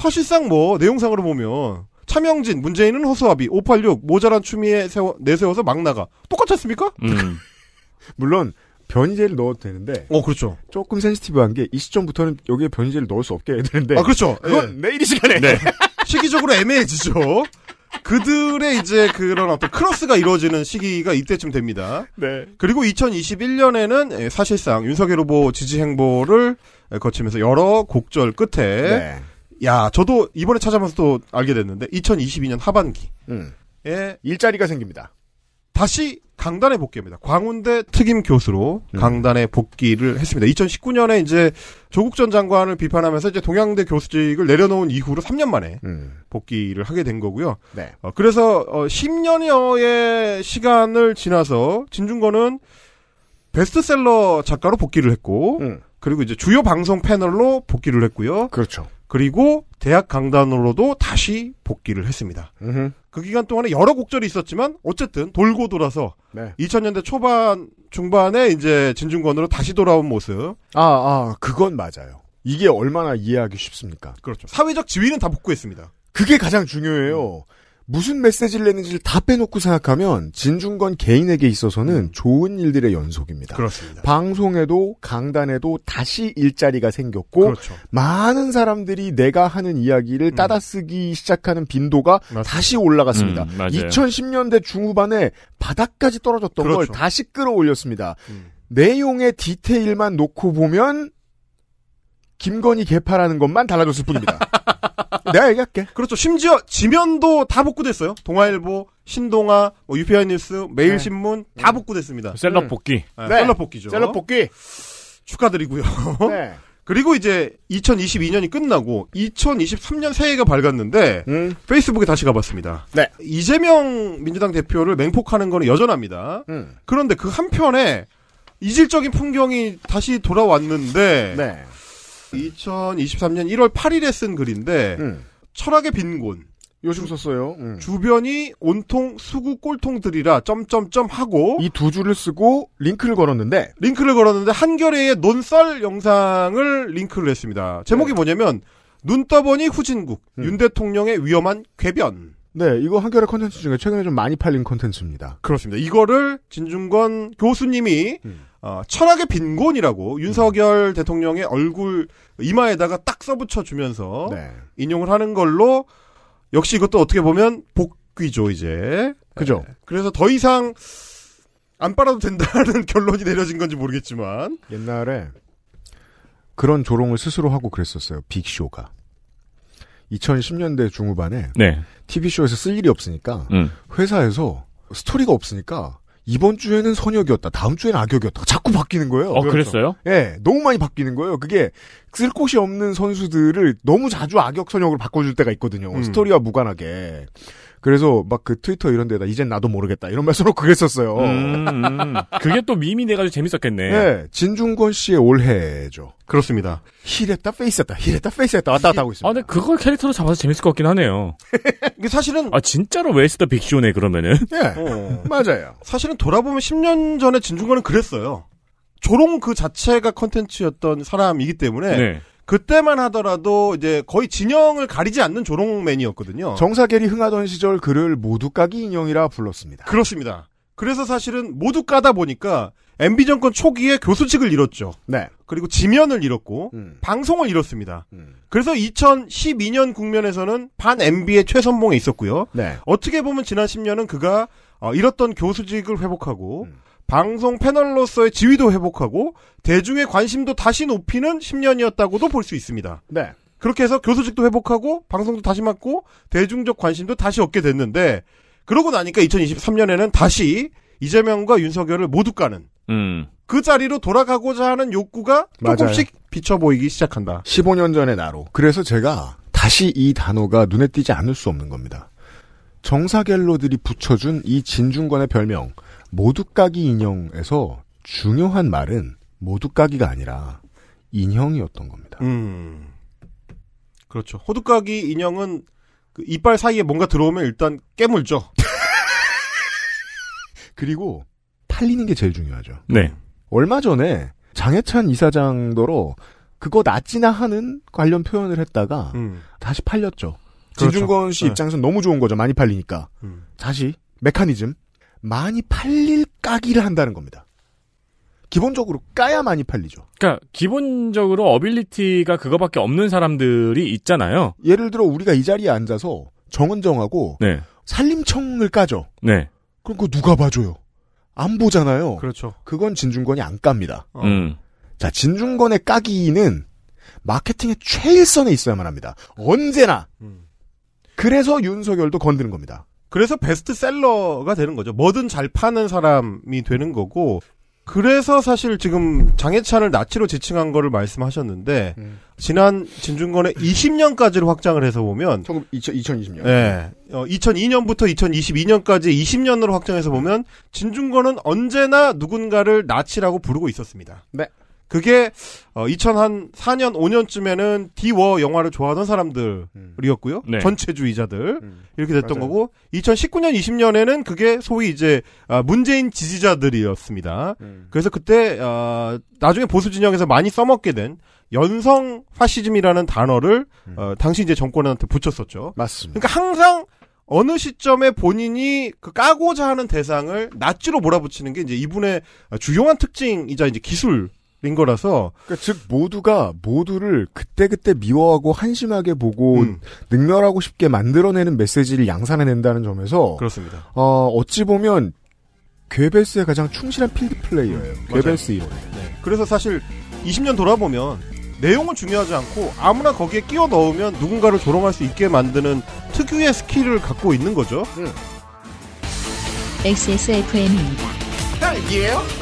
사실상 뭐, 내용상으로 보면, 차명진, 문재인은 허수아비, 586 모자란 추미애 세워, 내세워서 막 나가. 똑같지 않습니까? 음. [laughs] 물론 변제를 이 넣어도 되는데. 어, 그렇죠. 조금 센시티브한 게 이 시점부터는 여기에 변제를 이 넣을 수 없게 해야 되는데. 아, 그렇죠. 그건 네. 예. 내일 이 시간에. 네. [laughs] 시기적으로 애매해지죠. 그들의 이제 그런 어떤 크로스가 이루어지는 시기가 이때쯤 됩니다. 네. 그리고 2021년에는 예, 사실상 윤석열 후보 지지 행보를 거치면서 여러 곡절 끝에 네. 야, 저도 이번에 찾아봐서또 알게 됐는데 2022년 하반기에 음. 일자리가 생깁니다. 다시 강단에 복귀합니다. 광운대 특임 교수로 음. 강단에 복귀를 했습니다. 2019년에 이제 조국 전 장관을 비판하면서 이제 동양대 교수직을 내려놓은 이후로 3년 만에 음. 복귀를 하게 된 거고요. 네. 어, 그래서 어, 10년여의 시간을 지나서 진중권은 베스트셀러 작가로 복귀를 했고, 음. 그리고 이제 주요 방송 패널로 복귀를 했고요. 그렇죠. 그리고 대학 강단으로도 다시 복귀를 했습니다. 으흠. 그 기간 동안에 여러 곡절이 있었지만 어쨌든 돌고 돌아서 네. 2000년대 초반 중반에 이제 진중권으로 다시 돌아온 모습. 아, 아, 그건 맞아요. 이게 얼마나 이해하기 쉽습니까? 그렇죠. 사회적 지위는 다 복구했습니다. 그게 가장 중요해요. 음. 무슨 메시지를 냈는지를 다 빼놓고 생각하면 진중권 개인에게 있어서는 음. 좋은 일들의 연속입니다. 그렇습니다. 방송에도 강단에도 다시 일자리가 생겼고 그렇죠. 많은 사람들이 내가 하는 이야기를 음. 따다쓰기 시작하는 빈도가 맞습니다. 다시 올라갔습니다. 음, 2010년대 중후반에 바닥까지 떨어졌던 그렇죠. 걸 다시 끌어올렸습니다. 음. 내용의 디테일만 놓고 보면 김건희 개파라는 것만 달라졌을 뿐입니다. [laughs] 내가 얘기할게. 그렇죠. 심지어 지면도 다 복구됐어요. 동아일보, 신동아, 뭐 유피아 뉴스, 매일신문 네. 다 음. 복구됐습니다. 셀럽 음. 복귀. 네, 네. 셀럽 복귀죠. 셀럽 복귀. 축하드리고요. [laughs] 네. 그리고 이제 2022년이 끝나고 2023년 새해가 밝았는데 음. 페이스북에 다시 가봤습니다. 네. 이재명 민주당 대표를 맹폭하는 거는 여전합니다. 음. 그런데 그 한편에 이질적인 풍경이 다시 돌아왔는데 네. 2023년 1월 8일에 쓴 글인데 음. 철학의 빈곤. 요즘 썼어요. 음. 주변이 온통 수구 꼴통들이라 점점점 하고 이 두 줄을 쓰고 링크를 걸었는데 링크를 걸었는데 한겨레의 논설 영상을 링크를 했습니다. 제목이 네. 뭐냐면 눈 떠보니 후진국 음. 윤 대통령의 위험한 궤변. 네, 이거 한겨레 컨텐츠 중에 최근에 좀 많이 팔린 컨텐츠입니다. 그렇습니다. 이거를 진중권 교수님이 음. 어, 철학의 빈곤이라고 음. 윤석열 음. 대통령의 얼굴 이마에다가 딱 써붙여 주면서 네. 인용을 하는 걸로 역시 이것도 어떻게 보면 복귀죠 이제 그죠? 네. 그래서 더 이상 안 빨아도 된다는 [laughs] 결론이 내려진 건지 모르겠지만 옛날에 그런 조롱을 스스로 하고 그랬었어요 빅쇼가 2010년대 중후반에 네. TV쇼에서 쓸 일이 없으니까 음. 회사에서 스토리가 없으니까 이번 주에는 선역이었다. 다음 주에는 악역이었다. 자꾸 바뀌는 거예요. 어, 그렇죠? 그랬어요 예, 너무 많이 바뀌는 거예요. 그게 쓸 곳이 없는 선수들을 너무 자주 악역 선역으로 바꿔줄 때가 있거든요. 음. 스토리와 무관하게. 그래서 막 그 트위터 이런 데다 이젠 나도 모르겠다 이런 말 써놓고 그랬었어요. 음, 음. 그게 또 밈이 돼가지고 재밌었겠네. 네, 진중권 씨의 올해죠. 그렇습니다. 힐했다 페이스했다 힐했다 페이스했다 왔다 갔다 하고 있습니다. 아, 근데 그걸 캐릭터로 잡아서 재밌을 것 같긴 하네요. [laughs] 이게 사실은 아 진짜로 웨스터 빅쇼네 그러면은. 네, 어. 맞아요. 사실은 돌아보면 10년 전에 진중권은 그랬어요. 조롱 그 자체가 컨텐츠였던 사람이기 때문에. 네. 그때만 하더라도 이제 거의 진영을 가리지 않는 조롱맨이었거든요. 정사겔이 흥하던 시절 그를 모두 까기 인형이라 불렀습니다. 그렇습니다. 그래서 사실은 모두 까다 보니까 MB 정권 초기에 교수직을 잃었죠. 네. 그리고 지면을 잃었고 음. 방송을 잃었습니다. 음. 그래서 2012년 국면에서는 반 MB의 최선봉에 있었고요. 네. 어떻게 보면 지난 10년은 그가 어, 잃었던 교수직을 회복하고 음. 방송 패널로서의 지위도 회복하고 대중의 관심도 다시 높이는 10년이었다고도 볼 수 있습니다. 네. 그렇게 해서 교수직도 회복하고 방송도 다시 맡고 대중적 관심도 다시 얻게 됐는데 그러고 나니까 2023년에는 다시 이재명과 윤석열을 모두 까는 음. 그 자리로 돌아가고자 하는 욕구가 맞아요. 조금씩 비춰 보이기 시작한다. 15년 전의 나로. 그래서 제가 다시 이 단어가 눈에 띄지 않을 수 없는 겁니다. 정사갤러들이 붙여준 이 진중권의 별명 모두까기 인형에서 중요한 말은 모두까기가 아니라 인형이었던 겁니다. 음. 그렇죠. 호두까기 인형은 그 이빨 사이에 뭔가 들어오면 일단 깨물죠. [laughs] 그리고 팔리는 게 제일 중요하죠. 네. 얼마 전에 장해찬 이사장도로 그거 낫지나 하는 관련 표현을 했다가 음. 다시 팔렸죠. 그렇죠. 진중권 씨 네. 입장에서는 너무 좋은 거죠. 많이 팔리니까. 음. 다시 메커니즘 많이 팔릴 까기를 한다는 겁니다. 기본적으로 까야 많이 팔리죠. 그러니까 기본적으로 어빌리티가 그거밖에 없는 사람들이 있잖아요. 예를 들어 우리가 이 자리에 앉아서 정은정하고 네. 산림청을 까죠. 네. 그럼 그 누가 봐줘요? 안 보잖아요. 그렇죠. 그건 진중권이 안 깝니다. 어. 음. 자, 진중권의 까기는 마케팅의 최일선에 있어야만 합니다. 언제나. 음. 그래서 윤석열도 건드는 겁니다. 그래서 베스트셀러가 되는 거죠. 뭐든 잘 파는 사람이 되는 거고 그래서 사실 지금 장해찬을 나치로 지칭한 거를 말씀하셨는데 음. 지난 진중권의 20년까지로 확장을 해서 보면 2020년 네, 예, 어, 2002년부터 2022년까지 20년으로 확장해서 보면 진중권은 언제나 누군가를 나치라고 부르고 있었습니다. 네. 그게 어, 2004년 5년쯤에는 디워 영화를 좋아하던 사람들이었고요. 음. 네. 전체주의자들 음. 이렇게 됐던 맞아요. 거고 2019년 20년에는 그게 소위 이제 아, 문재인 지지자들이었습니다. 음. 그래서 그때 아, 나중에 보수 진영에서 많이 써먹게 된 연성 파시즘이라는 단어를 음. 어, 당시 이제 정권한테 붙였었죠. 맞습니다. 그러니까 항상 어느 시점에 본인이 그 까고자 하는 대상을 낫지로 몰아붙이는 게 이제 이분의 주요한 특징이자 이제 기술 인 거라서 그러니까 즉 모두가 모두를 그때그때 미워하고 한심하게 보고 음. 능멸하고 싶게 만들어내는 메시지를 양산해낸다는 점에서 그렇습니다. 어, 어찌 보면 괴벨스의 가장 충실한 필드 플레이어예요. 음, 괴벨스 이론. 네. 그래서 사실 20년 돌아보면 내용은 중요하지 않고 아무나 거기에 끼워 넣으면 누군가를 조롱할 수 있게 만드는 특유의 스킬을 갖고 있는 거죠. 음. XSFM입니다. 딸기예요?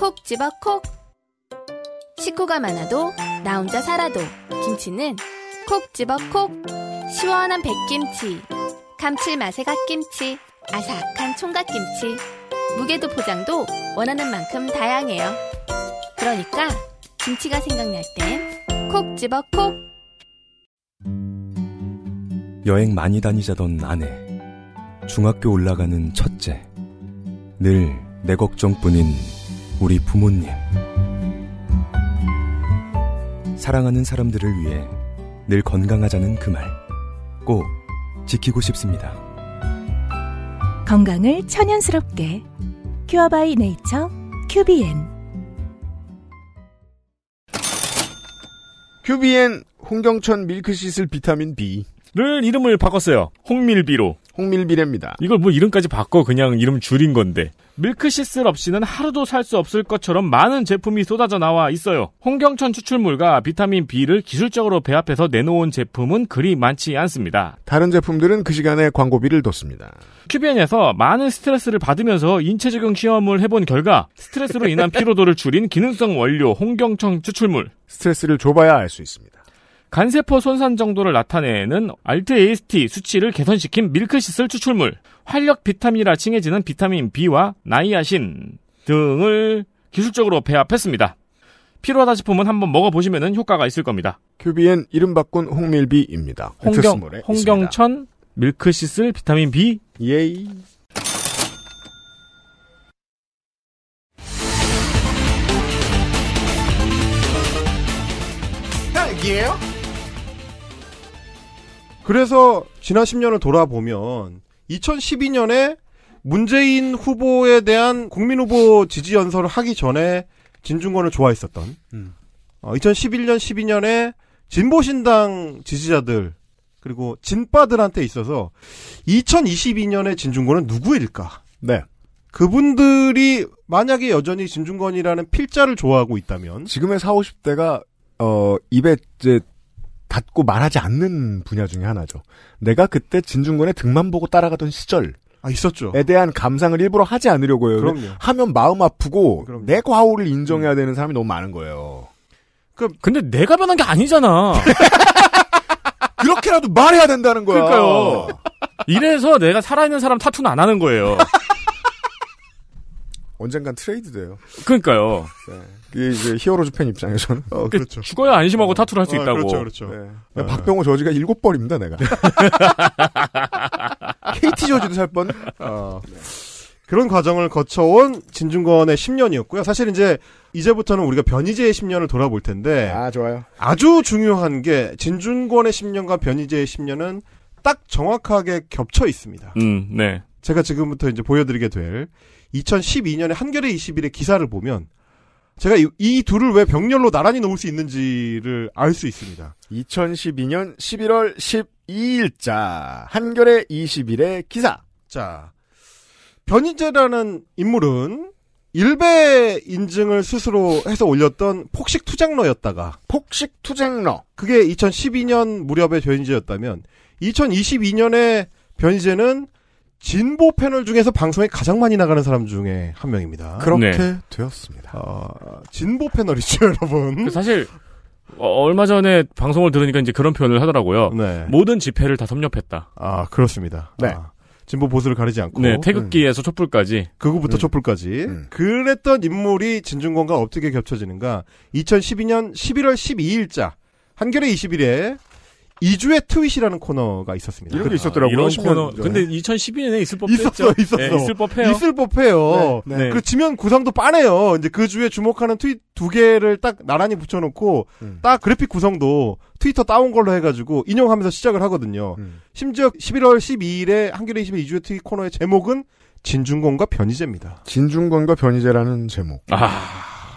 콕 집어 콕. 식구가 많아도 나 혼자 살아도 김치는 콕 집어 콕. 시원한 백김치, 감칠맛의 갓김치, 아삭한 총각김치. 무게도 포장도 원하는 만큼 다양해요. 그러니까 김치가 생각날 땐 콕 집어 콕. 여행 많이 다니자던 아내. 중학교 올라가는 첫째. 늘 내 걱정뿐인 우리 부모님. 사랑하는 사람들을 위해 늘 건강하자는 그 말. 꼭 지키고 싶습니다. 건강을 천연스럽게. 큐어바이 네이처 큐비엔. 큐비엔 홍경천 밀크시슬 비타민 B. 를 이름을 바꿨어요. 홍밀비로. 홍밀비례입니다. 이걸 뭐 이름까지 바꿔 그냥 이름 줄인 건데. 밀크시슬 없이는 하루도 살 수 없을 것처럼 많은 제품이 쏟아져 나와 있어요. 홍경천 추출물과 비타민 B를 기술적으로 배합해서 내놓은 제품은 그리 많지 않습니다. 다른 제품들은 그 시간에 광고비를 뒀습니다. 큐비엔에서 많은 스트레스를 받으면서 인체 적용 시험을 해본 결과 스트레스로 인한 피로도를 줄인 기능성 원료 홍경천 추출물 스트레스를 줘봐야 알 수 있습니다. 간세포 손상 정도를 나타내는 알트 AST 수치를 개선시킨 밀크시슬 추출물, 활력 비타민이라 칭해지는 비타민 B와 나이아신 등을 기술적으로 배합했습니다. 필요하다 싶으면 한번 먹어보시면 효과가 있을 겁니다. 큐비엔 이름 바꾼 홍밀비입니다. 홍경, 홍경천 있습니다. 밀크시슬 비타민 B 예이 딸기예요? 그래서 지난 10년을 돌아보면 2012년에 문재인 후보에 대한 국민 후보 지지 연설을 하기 전에 진중권을 좋아했었던 음. 어, 2011년 12년에 진보신당 지지자들 그리고 진빠들한테 있어서 2 0 2 2년에 진중권은 누구일까? 네. 그분들이 만약에 여전히 진중권이라는 필자를 좋아하고 있다면 지금의 4, 50대가 어 입에 이제 닫고 말하지 않는 분야 중에 하나죠. 내가 그때 진중권의 등만 보고 따라가던 시절. 아, 있었죠. 에 대한 감상을 일부러 하지 않으려고 해요. 그럼요. 하면 마음 아프고 그럼요. 내 과오를 인정해야 음. 되는 사람이 너무 많은 거예요. 그 근데 내가 변한 게 아니잖아. [laughs] 그렇게라도 말해야 된다는 거야. 그러니까요. 이래서 내가 살아있는 사람 타투는 안 하는 거예요. [laughs] 언젠간 트레이드 돼요. 그러니까요. 네. 그 이제 히어로즈 팬 입장에서는. 어, 그 그렇죠. 죽어야 안심하고 어. 타투를 할 수 있다고. 그렇죠, 그렇죠. 네. 아. 박병호 저지가 일곱 번입니다, 내가. KT [laughs] 저지도 살 뻔. 어. 그런 과정을 거쳐온 진중권의 10년이었고요. 사실 이제 이제부터는 우리가 변희재의 10년을 돌아볼 텐데 아 좋아요. 아주 중요한 게 진중권의 10년과 변희재의 10년은 딱 정확하게 겹쳐 있습니다. 음, 네. 제가 지금부터 이제 보여드리게 될 2012년에 한겨레 21의 기사를 보면 제가 이, 이 둘을 왜 병렬로 나란히 놓을 수 있는지를 알 수 있습니다. 2012년 11월 12일자 한겨레 20일의 기사. 자, 변인재라는 인물은 일베 인증을 스스로 해서 올렸던 폭식 투쟁러였다가 폭식 투쟁러 그게 2012년 무렵의 변인재였다면 2022년에 변인재는 진보 패널 중에서 방송에 가장 많이 나가는 사람 중에 한 명입니다. 그렇게 네. 되었습니다. 어, 진보 패널이죠, [laughs] 여러분. 그 사실 어, 얼마 전에 방송을 들으니까 이제 그런 표현을 하더라고요. 네. 모든 집회를 다 섭렵했다. 아 그렇습니다. 네. 아, 진보 보수를 가리지 않고 네, 태극기에서 음. 촛불까지 그거부터 음. 촛불까지 음. 그랬던 인물이 진중권과 어떻게 겹쳐지는가 2012년 11월 12일자 한겨레 20일에 2주의 트윗이라는 코너가 있었습니다. 이런 게 아, 있었더라고요. 이런 코너. 전에. 근데 2012년에 있을 법했죠. 있었어, 있었어. 네, 있을 법해요. 있을 법해요. 네, 그 네. 그리고 지면 구상도 빠네요. 이제 그 주에 주목하는 트윗 두 개를 딱 나란히 붙여놓고 음. 딱 그래픽 구성도 트위터 따온 걸로 해가지고 인용하면서 시작을 하거든요. 음. 심지어 11월 12일에 한겨레 20의 2주의 트윗 코너의 제목은 진중권과 변희재입니다. 진중권과 변희재라는 제목. 아,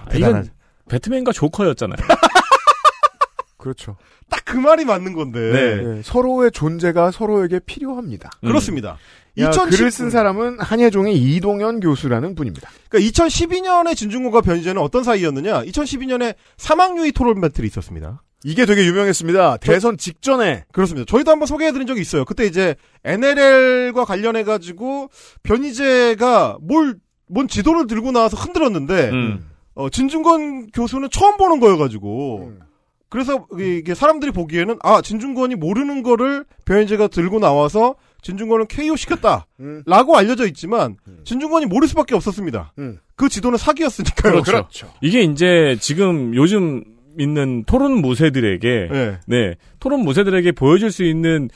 대단한. 이건 배트맨과 조커였잖아요. [laughs] 그렇죠. 딱그 말이 맞는 건데. 네. 네. 서로의 존재가 서로에게 필요합니다. 음. 그렇습니다. 2010... 음. 글을 쓴 사람은 한예종의 이동현 교수라는 분입니다. 그러니까 2012년에 진중권과 변희재는 어떤 사이였느냐? 2012년에 사망유의 토론 배틀이 있었습니다. 이게 되게 유명했습니다. 대선 직전에 그렇습니다. 저희도 한번 소개해드린 적이 있어요. 그때 이제 NLL과 관련해 가지고 변희재가 뭘 뭔 지도를 들고 나와서 흔들었는데 음. 어, 진중권 교수는 처음 보는 거여가지고. 음. 그래서 이게 사람들이 보기에는 아 진중권이 모르는 거를 변희재가 들고 나와서 진중권을 KO 시켰다라고 음. 알려져 있지만 음. 진중권이 모를 수밖에 없었습니다. 음. 그 지도는 사기였으니까요. 그렇죠. 그렇죠. 이게 이제 지금 요즘 있는 토론 무세들에게 네. 예. 네 토론 무세들에게 보여줄 수 있는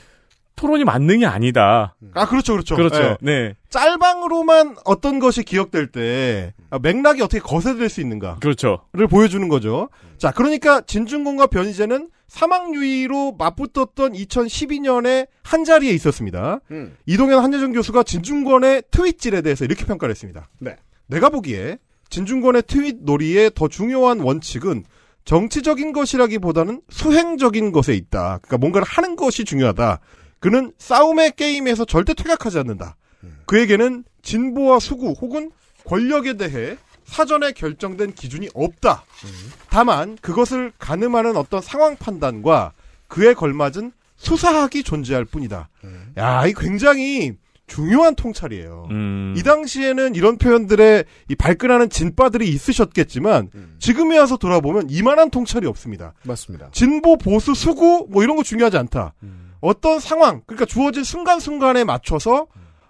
토론이 만능이 아니다. 음. 아 그렇죠, 그렇죠. 그렇죠. 네. 네. 짤방으로만 어떤 것이 기억될 때 아, 맥락이 어떻게 거세될 수 있는가. 그렇죠.를 보여주는 거죠. 자, 그러니까 진중권과 변희재는 사망유의로 맞붙었던 2012년에 한 자리에 있었습니다. 음. 이동현 한여정 교수가 진중권의 트윗질에 대해서 이렇게 평가를 했습니다. 네. 내가 보기에 진중권의 트윗 놀이의 더 중요한 원칙은 정치적인 것이라기보다는 수행적인 것에 있다. 그러니까 뭔가를 하는 것이 중요하다. 그는 싸움의 게임에서 절대 퇴각하지 않는다. 음. 그에게는 진보와 수구 혹은 권력에 대해 사전에 결정된 기준이 없다. 음. 다만 그것을 가늠하는 어떤 상황 판단과 그에 걸맞은 수사학이 존재할 뿐이다. 음. 야, 이 굉장히 중요한 통찰이에요. 음. 이 당시에는 이런 표현들의이 발끈하는 진바들이 있으셨겠지만 음. 지금에 와서 돌아보면 이만한 통찰이 없습니다. 맞습니다. 진보 보수 수구 뭐 이런 거 중요하지 않다. 음. 어떤 상황, 그러니까 주어진 순간순간에 맞춰서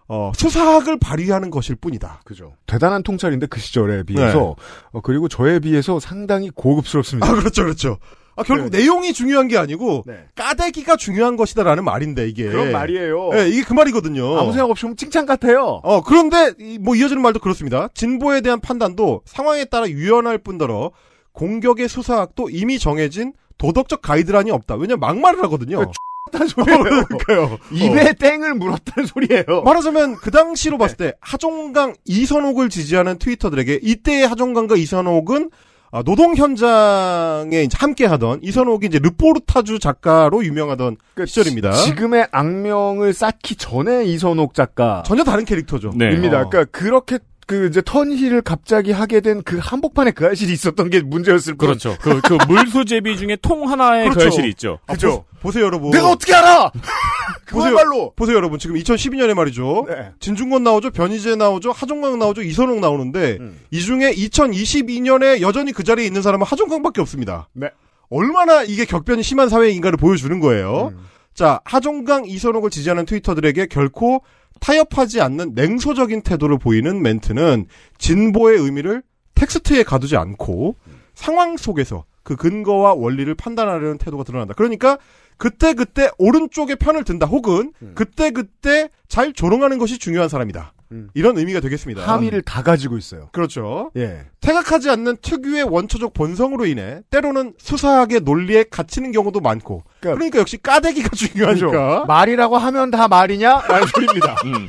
어, 수사학을 발휘하는 것일 뿐이다. 그죠. 대단한 통찰인데 그 시절에 비해서 네. 어, 그리고 저에 비해서 상당히 고급스럽습니다. 아, 그렇죠, 그렇죠. 아, 결국 네. 내용이 중요한 게 아니고 네. 까대기가 중요한 것이다라는 말인데 이게 그런 말이에요. 네, 이게 그 말이거든요. 아무 생각 없이 보면 칭찬 같아요. 어, 그런데 뭐 이어지는 말도 그렇습니다. 진보에 대한 판단도 상황에 따라 유연할 뿐더러 공격의 수사학도 이미 정해진 도덕적 가이드라인이 없다. 왜냐면 막말을 하거든요. 그러니까 다는 소리예요. 어, 그러니까요. [laughs] 입에 어. 땡을 물었다는 소리예요. 말하자면 그 당시로 네. 봤을 때 하종강 이선옥을 지지하는 트위터들에게 이때의 하종강과 이선옥은 아, 노동 현장에 함께하던 이선옥이 이제 르포르타주 작가로 유명하던 그러니까 시절입니다. 지, 금의 악명을 쌓기 전에 이선옥 작가 전혀 다른 캐릭터죠. 네. 입니다. 어. 그러니까 그렇게 그 이제 턴힐을 갑자기 하게 된 그 한복판에 그 알실이 있었던 게 문제였을 거예요. 그렇죠. 그, 그 물수제비 중에 통 하나에 그 그렇죠. 그 알실이 있죠. 아, 그죠. 보세요 여러분. 내가 어떻게 알아? [laughs] 보세요, 말로. 보세요 여러분. 지금 2012년에 말이죠. 네. 진중권 나오죠. 변희재 나오죠. 하종강 나오죠. 이선홍 나오는데 음. 이 중에 2022년에 여전히 그 자리에 있는 사람은 하종강밖에 없습니다. 네. 얼마나 이게 격변이 심한 사회인가를 보여주는 거예요. 음. 자, 하종강 이선옥을 지지하는 트위터들에게 결코 타협하지 않는 냉소적인 태도를 보이는 멘트는 진보의 의미를 텍스트에 가두지 않고 상황 속에서 그 근거와 원리를 판단하려는 태도가 드러난다. 그러니까 그때그때 그때 오른쪽에 편을 든다 혹은 음. 그때그때 그때 잘 조롱하는 것이 중요한 사람이다. 음. 이런 의미가 되겠습니다. 함의를 다 가지고 있어요. 그렇죠. 예. 태각하지 않는 특유의 원초적 본성으로 인해 때로는 수사하게 논리에 갇히는 경우도 많고 그러니까, 그러니까 역시 까대기가 [laughs] 중요하죠. 그러니까. 말이라고 하면 다 말이냐? 말소입니다. [laughs] 음.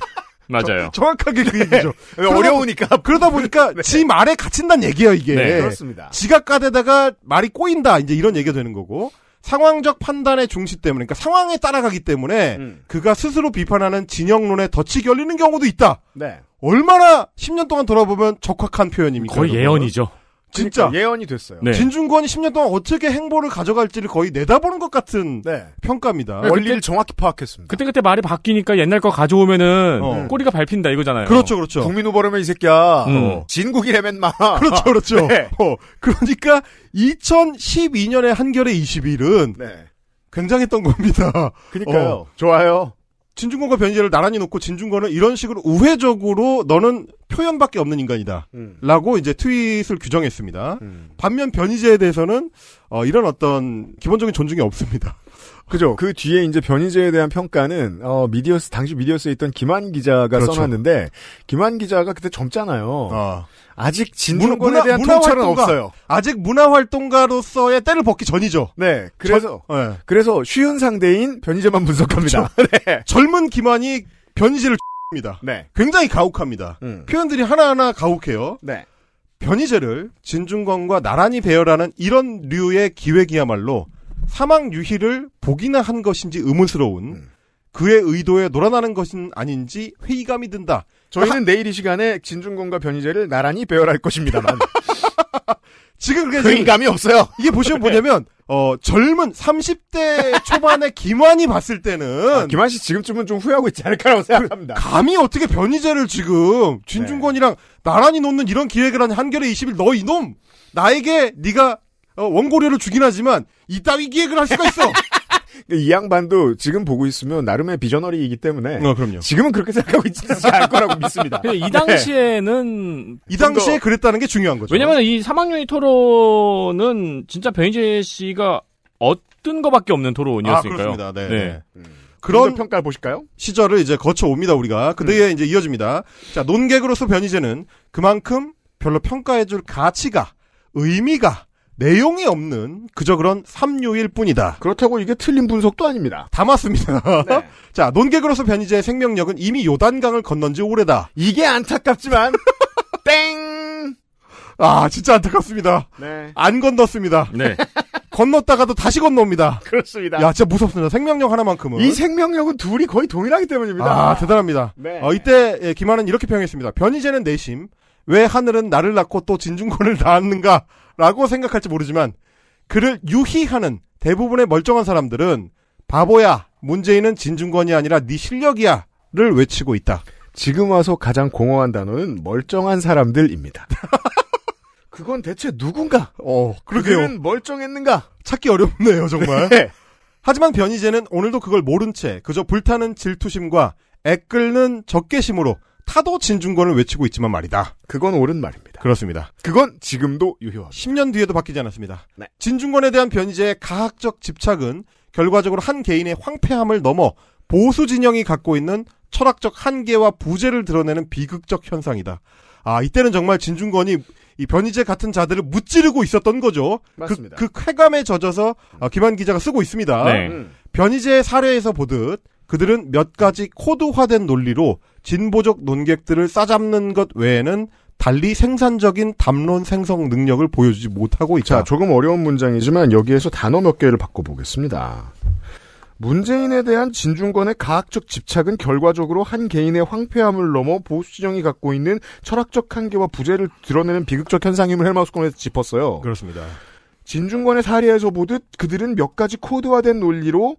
맞아요. 저, 정확하게 그 얘기죠. 네. 어려우니까. 그러다 보니까 [laughs] 네. 지 말에 갇힌다는 얘기예요, 이게. 네. 그렇습니다. 지가 까대다가 말이 꼬인다, 이제 이런 얘기가 되는 거고. 상황적 판단의 중시 때문에, 그러니까 상황에 따라가기 때문에 음. 그가 스스로 비판하는 진영론에 덫이 결리는 경우도 있다. 네. 얼마나 10년 동안 돌아보면 적확한 표현입니까? 거의 여러분? 예언이죠. 그러니까 진짜 그러니까 예언이 됐어요. 네. 진중권이 10년 동안 어떻게 행보를 가져갈지를 거의 내다보는 것 같은 네. 평가입니다. 네, 원리를 정확히 파악했습니다. 그때 그때 말이 바뀌니까 옛날 거 가져오면은 어. 꼬리가 밟힌다 이거잖아요. 그렇죠, 그렇죠. 국민 우버라면이 새끼야 음. 어. 진국이라면 마. 그렇죠, 그렇죠. [laughs] 네. 어. 그러니까 2 0 1 2년에 한결의 21은 굉장했던 겁니다. 그러니까요. 어. 좋아요. 진중권과 변희재를 나란히 놓고 진중권은 이런 식으로 우회적으로 너는 표현밖에 없는 인간이다. 음. 라고 이제 트윗을 규정했습니다. 음. 반면 변희재에 대해서는 어, 이런 어떤 기본적인 존중이 없습니다. 그죠. 그 뒤에 이제 변희재에 대한 평가는 어, 미디어스 당시 미디어스에 있던 김한 기자가 그렇죠. 써놨는데 김한 기자가 그때 젊잖아요. 아. 아직 진중권에 대한 문화, 통찰은 문화 가 없어요. 아직 문화활동가로서의 때를 벗기 전이죠. 네, 그래서 저, 네. 그래서 쉬운 상대인 변희재만 분석합니다. 그렇죠. [laughs] 네. 젊은 김한이 변희재를 입니다. 네. 굉장히 가혹합니다. 음. 표현들이 하나하나 가혹해요. 네. 변희재를 진중권과 나란히 배열하는 이런 류의 기획이야말로 사망 유희를 복이나 한 것인지 의문스러운 음. 그의 의도에 놀아나는 것은 아닌지 회의감이 든다. 저희는 내일 이 시간에 진중권과 변희재를 나란히 배열할 것입니다만. [laughs] 지금 그게 회의감이 없어요. 이게 보시면 네. 뭐냐면 어, 젊은 30대 초반의 [laughs] 김환이 봤을 때는 아, 김환 씨 지금쯤은 좀 후회하고 있지 않을까라고 그 생각합니다. 감히 어떻게 변희재를 지금 진중권이랑 네. 나란히 놓는 이런 기획을 한 한겨레 20일 너 이놈 나에게 네가 어, 원고료를 주긴 하지만 이따위 기획을 할 수가 있어. [laughs] 이 양반도 지금 보고 있으면 나름의 비저널이기 때문에 어, 그럼요. 지금은 그렇게 생각하고 있지 않을 거라고 믿습니다. [laughs] 이 당시에는 네. 이 당시에 더... 그랬다는 게 중요한 거죠. 왜냐면이 3학년이 토론은 진짜 변희재 씨가 어떤 거밖에 없는 토론이었으니까요. 아, 네. 네. 음. 그런 음. 평가를 보실까요? 시절을 이제 거쳐 옵니다 우리가 그대에 음. 이제 이어집니다. 자 논객으로서 변희재는 그만큼 별로 평가해줄 가치가 의미가 내용이 없는 그저 그런 삼류일 뿐이다. 그렇다고 이게 틀린 분석도 아닙니다. 다 맞습니다. 네. [laughs] 자, 논객으로서 변희제의 생명력은 이미 요단강을 건넌 지 오래다. 이게 안타깝지만 [laughs] 땡. 아, 진짜 안타깝습니다. 네. 안 건넜습니다. 네. [laughs] 건넜다가도 다시 건넙니다. 그렇습니다. 야, 진짜 무섭습니다. 생명력 하나만큼은. 이 생명력은 둘이 거의 동일하기 때문입니다. 아, 대단합니다. 네. 어, 이때 예, 김하은 이렇게 표현했습니다변희제는 내심 왜 하늘은 나를 낳고 또 진중권을 낳았는가? 라고 생각할지 모르지만 그를 유희하는 대부분의 멀쩡한 사람들은 바보야 문재인은 진중권이 아니라 네 실력이야를 외치고 있다. 지금 와서 가장 공허한 단어는 멀쩡한 사람들입니다. [laughs] 그건 대체 누군가? 어, 그러게요. 멀쩡했는가? 찾기 어렵네요, 정말. 네. 하지만 변희재는 오늘도 그걸 모른 채 그저 불타는 질투심과 애끓는 적개심으로 타도 진중권을 외치고 있지만 말이다. 그건 옳은 말입니다. 있습니다. 그렇습니다. 그건 지금도 유효합니다. 10년 뒤에도 바뀌지 않았습니다. 네. 진중권에 대한 변이제의 가학적 집착은 결과적으로 한 개인의 황폐함을 넘어 보수 진영이 갖고 있는 철학적 한계와 부재를 드러내는 비극적 현상이다. 아 이때는 정말 진중권이 이 변희재 같은 자들을 무찌르고 있었던 거죠. 그, 맞습니다. 그, 그 쾌감에 젖어서 아, 김한 기자가 쓰고 있습니다. 네. 음. 변희재의 사례에서 보듯 그들은 몇 가지 코드화된 논리로 진보적 논객들을 싸잡는 것 외에는 달리 생산적인 담론 생성 능력을 보여주지 못하고 있다. 자, 조금 어려운 문장이지만 여기에서 단어 몇 개를 바꿔보겠습니다. 문재인에 대한 진중권의 가학적 집착은 결과적으로 한 개인의 황폐함을 넘어 보수 진영이 갖고 있는 철학적 한계와 부재를 드러내는 비극적 현상임을 헬마우스콘에서 짚었어요. 그렇습니다. 진중권의 사례에서 보듯 그들은 몇 가지 코드화된 논리로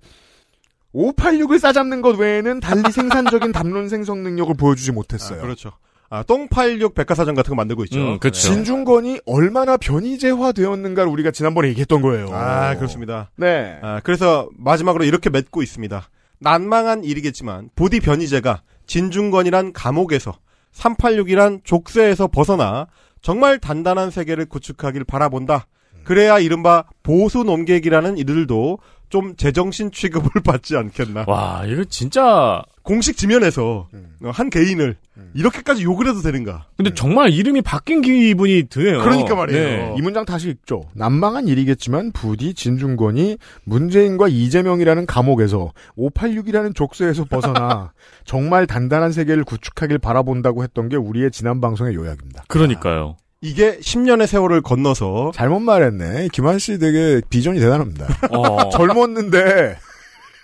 586을 싸잡는 것 외에는 달리 생산적인 [laughs] 담론 생성 능력을 보여주지 못했어요. 아, 그렇죠. 아, 똥86 백화사전 같은 거 만들고 있죠. 음, 그렇죠. 네. 진중권이 얼마나 변이제화되었는가를 우리가 지난번에 얘기했던 거예요. 아, 그렇습니다. 네. 아, 그래서 마지막으로 이렇게 맺고 있습니다. 난망한 일이겠지만 보디 변이제가 진중권이란 감옥에서 386이란 족쇄에서 벗어나 정말 단단한 세계를 구축하길 바라본다. 그래야 이른바 보수 논객이라는 이들도 좀 제정신 취급을 [laughs] 받지 않겠나. 와, 이거 진짜. 공식 지면에서 음. 어, 한 개인을 음. 이렇게까지 욕을 해도 되는가. 근데 음. 정말 이름이 바뀐 기분이 드네요. 그러니까 말이에요. 네. 이 문장 다시 읽죠. 난망한 일이겠지만 부디 진중권이 문재인과 이재명이라는 감옥에서 586이라는 족쇄에서 벗어나 [laughs] 정말 단단한 세계를 구축하길 바라본다고 했던 게 우리의 지난 방송의 요약입니다. 그러니까요. 아. 이게 10년의 세월을 건너서 잘못 말했네. 김한 씨 되게 비전이 대단합니다. 어. [laughs] 젊었는데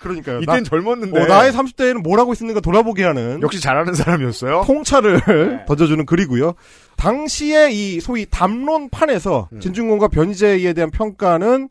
그러니까요. 이땐 나, 젊었는데 어, 나의 30대에는 뭘 하고 있었는가 돌아보게 하는 역시 잘하는 사람이었어요. 통찰을 네. 던져주는 글이고요. 당시에 이 소위 담론판에서 음. 진중권과 변희재에 대한 평가는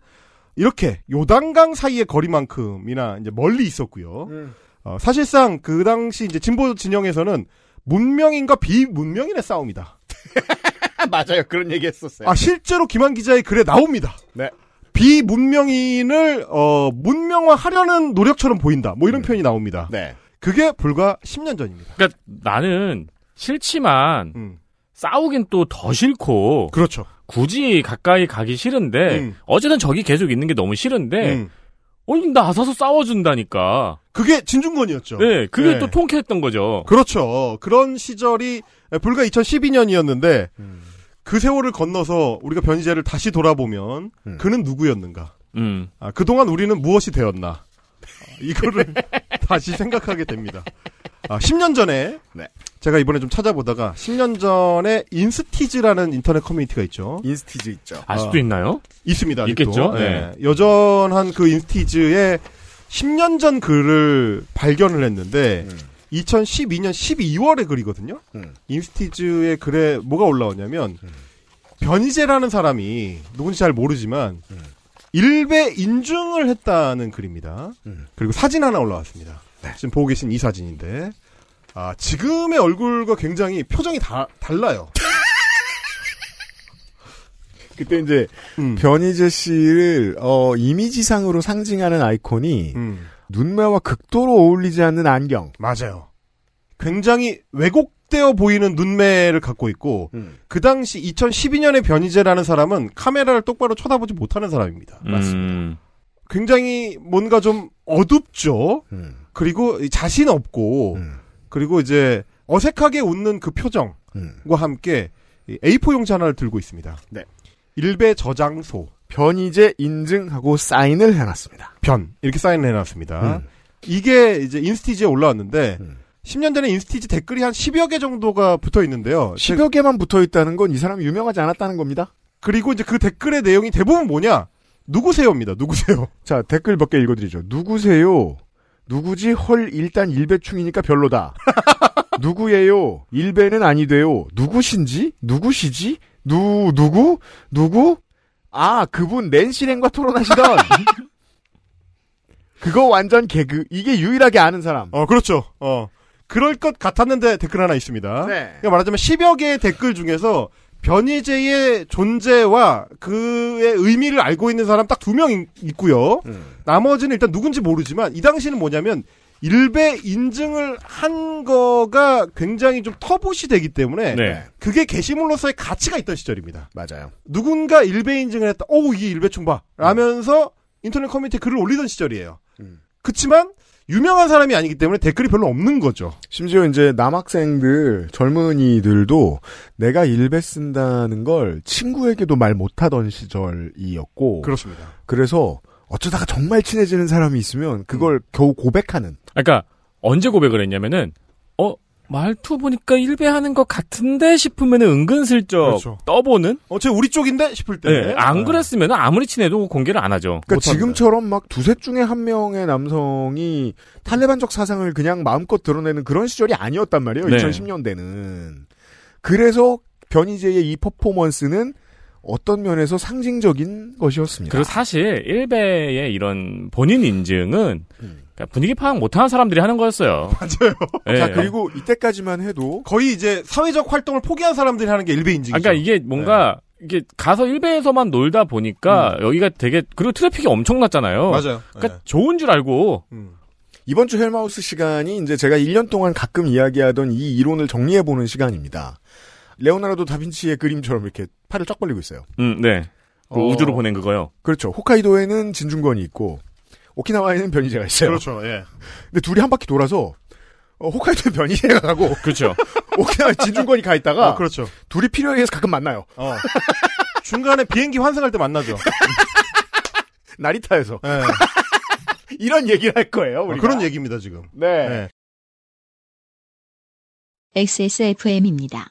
이렇게 요단강 사이의 거리만큼이나 이제 멀리 있었고요. 음. 어, 사실상 그 당시 이제 진보 진영에서는 문명인과 비문명인의 싸움이다. [laughs] [laughs] 맞아요. 그런 얘기 했었어요. 아, 실제로 김한 기자의 글에 나옵니다. 네. 비문명인을, 어, 문명화하려는 노력처럼 보인다. 뭐 이런 음. 표현이 나옵니다. 네. 그게 불과 10년 전입니다. 그러니까 나는 싫지만, 음. 싸우긴 또 더 싫고. 그렇죠. 굳이 가까이 가기 싫은데, 음. 어쨌든 저기 계속 있는 게 너무 싫은데, 어니 음. 나서서 싸워준다니까. 그게 진중권이었죠. 네, 그게 네. 또 통쾌했던 거죠. 그렇죠. 그런 시절이 불과 2012년이었는데 음. 그 세월을 건너서 우리가 변희재를 다시 돌아보면 음. 그는 누구였는가? 음. 아, 그동안 우리는 무엇이 되었나? 아, 이거를 [laughs] 다시 생각하게 됩니다. 아, 10년 전에 네. 제가 이번에 좀 찾아보다가 10년 전에 인스티즈라는 인터넷 커뮤니티가 있죠. 인스티즈 있죠. 아직도 아, 있나요? 있습니다. 아 있겠죠. 네. 네. 여전한 그 인스티즈에 10년 전 글을 발견을 했는데 음. 2012년 12월에 글이거든요. 음. 임스티즈의 글에 뭐가 올라왔냐면 음. 변희재라는 사람이 누군지 잘 모르지만 음. 일베 인증을 했다는 글입니다. 음. 그리고 사진 하나 올라왔습니다. 네. 지금 보고 계신 이 사진인데 아, 지금의 얼굴과 굉장히 표정이 다, 달라요. [laughs] 그때 이제 음. 변희재 씨를 어, 이미지상으로 상징하는 아이콘이 음. 눈매와 극도로 어울리지 않는 안경. 맞아요. 굉장히 왜곡되어 보이는 눈매를 갖고 있고 음. 그 당시 2012년에 변희재라는 사람은 카메라를 똑바로 쳐다보지 못하는 사람입니다. 음. 맞습니다. 굉장히 뭔가 좀 어둡죠. 음. 그리고 자신 없고 음. 그리고 이제 어색하게 웃는 그 표정과 함께 A4 용지 하나를 들고 있습니다. 네. 일베 저장소. 변이제 인증하고 사인을 해놨습니다. 변 이렇게 사인을 해놨습니다. 음. 이게 이제 인스티지에 올라왔는데 음. 10년 전에 인스티지 댓글이 한 10여 개 정도가 붙어 있는데요. 10여 개만 붙어 있다는 건 이 사람이 유명하지 않았다는 겁니다. 그리고 이제 그 댓글의 내용이 대부분 뭐냐? 누구세요입니다. 누구세요? [laughs] 자, 댓글 몇 개 읽어드리죠. 누구세요? 누구지? 헐, 일단 일배충이니까 별로다. [laughs] 누구예요? 일배는 아니 돼요. 누구신지? 누구시지? 누, 누구? 누구? 아, 그분 낸시랭과 토론하시던. [laughs] 그거 완전 개그. 이게 유일하게 아는 사람. 어, 그렇죠. 어. 그럴 것 같았는데 댓글 하나 있습니다. 네. 그러니까 말하자면 10여 개의 댓글 중에서 변희재의 존재와 그의 의미를 알고 있는 사람 딱 두 명 있고요. 음. 나머지는 일단 누군지 모르지만 이 당시는 뭐냐면 일베 인증을 한 거가 굉장히 좀 터봇이 되기 때문에 네. 그게 게시물로서의 가치가 있던 시절입니다. 맞아요. 누군가 일베 인증을 했다. 어우 이일베총 봐. 라면서 인터넷 커뮤니티에 글을 올리던 시절이에요. 음. 그렇지만 유명한 사람이 아니기 때문에 댓글이 별로 없는 거죠. 심지어 이제 남학생들, 젊은이들도 내가 일베 쓴다는 걸 친구에게도 말 못하던 시절이었고. 그렇습니다. 그래서 어쩌다가 정말 친해지는 사람이 있으면 그걸 음. 겨우 고백하는. 그러니까 언제 고백을 했냐면은 어 말투 보니까 일배하는 것 같은데 싶으면 은근슬쩍 그렇죠. 떠보는? 어, 쟤 우리 쪽인데? 싶을 때. 네, 안 그랬으면 아무리 친해도 공개를 안 하죠. 그러니까 지금처럼 막 두세 중에 한 명의 남성이 탈레반적 사상을 그냥 마음껏 드러내는 그런 시절이 아니었단 말이에요. 네. 2010년대는. 그래서 변희재의 이 퍼포먼스는 어떤 면에서 상징적인 것이었습니다. 그리고 사실 일베의 이런 본인 인증은 음. 그러니까 분위기 파악 못하는 사람들이 하는 거였어요. [laughs] 맞아요. 네. 자 그리고 이때까지만 해도 거의 이제 사회적 활동을 포기한 사람들이 하는 게 일베 인증이죠. 아, 그러니까 이게 뭔가 네. 이게 가서 일베에서만 놀다 보니까 음. 여기가 되게 그리고 트래픽이 엄청났잖아요. 맞아요. 그러니까 네. 좋은 줄 알고 음. 이번 주 헬마우스 시간이 이제 제가 1년 동안 가끔 이야기하던 이 이론을 정리해보는 시간입니다. 레오나르도 다빈치의 그림처럼 이렇게 팔을 쫙 벌리고 있어요. 음, 네. 그 어, 우주로 보낸 그거요. 그렇죠. 홋카이도에는 진중권이 있고 오키나와에는 변이제가 있어요. 그렇죠. 예. 근데 둘이 한 바퀴 돌아서 어, 홋카이도에 변이제가 가고 그렇죠. [laughs] 오키나와 진중권이 가 있다가 어, 그렇죠. 둘이 필요에 의해서 가끔 만나요. 어. 중간에 비행기 환승할 때 만나죠. 나리타에서. [laughs] 네. 예. [laughs] 이런 얘기를 할 거예요. 우리가. 아, 그런 얘기입니다 지금. 네. 네. 예. XSFM입니다.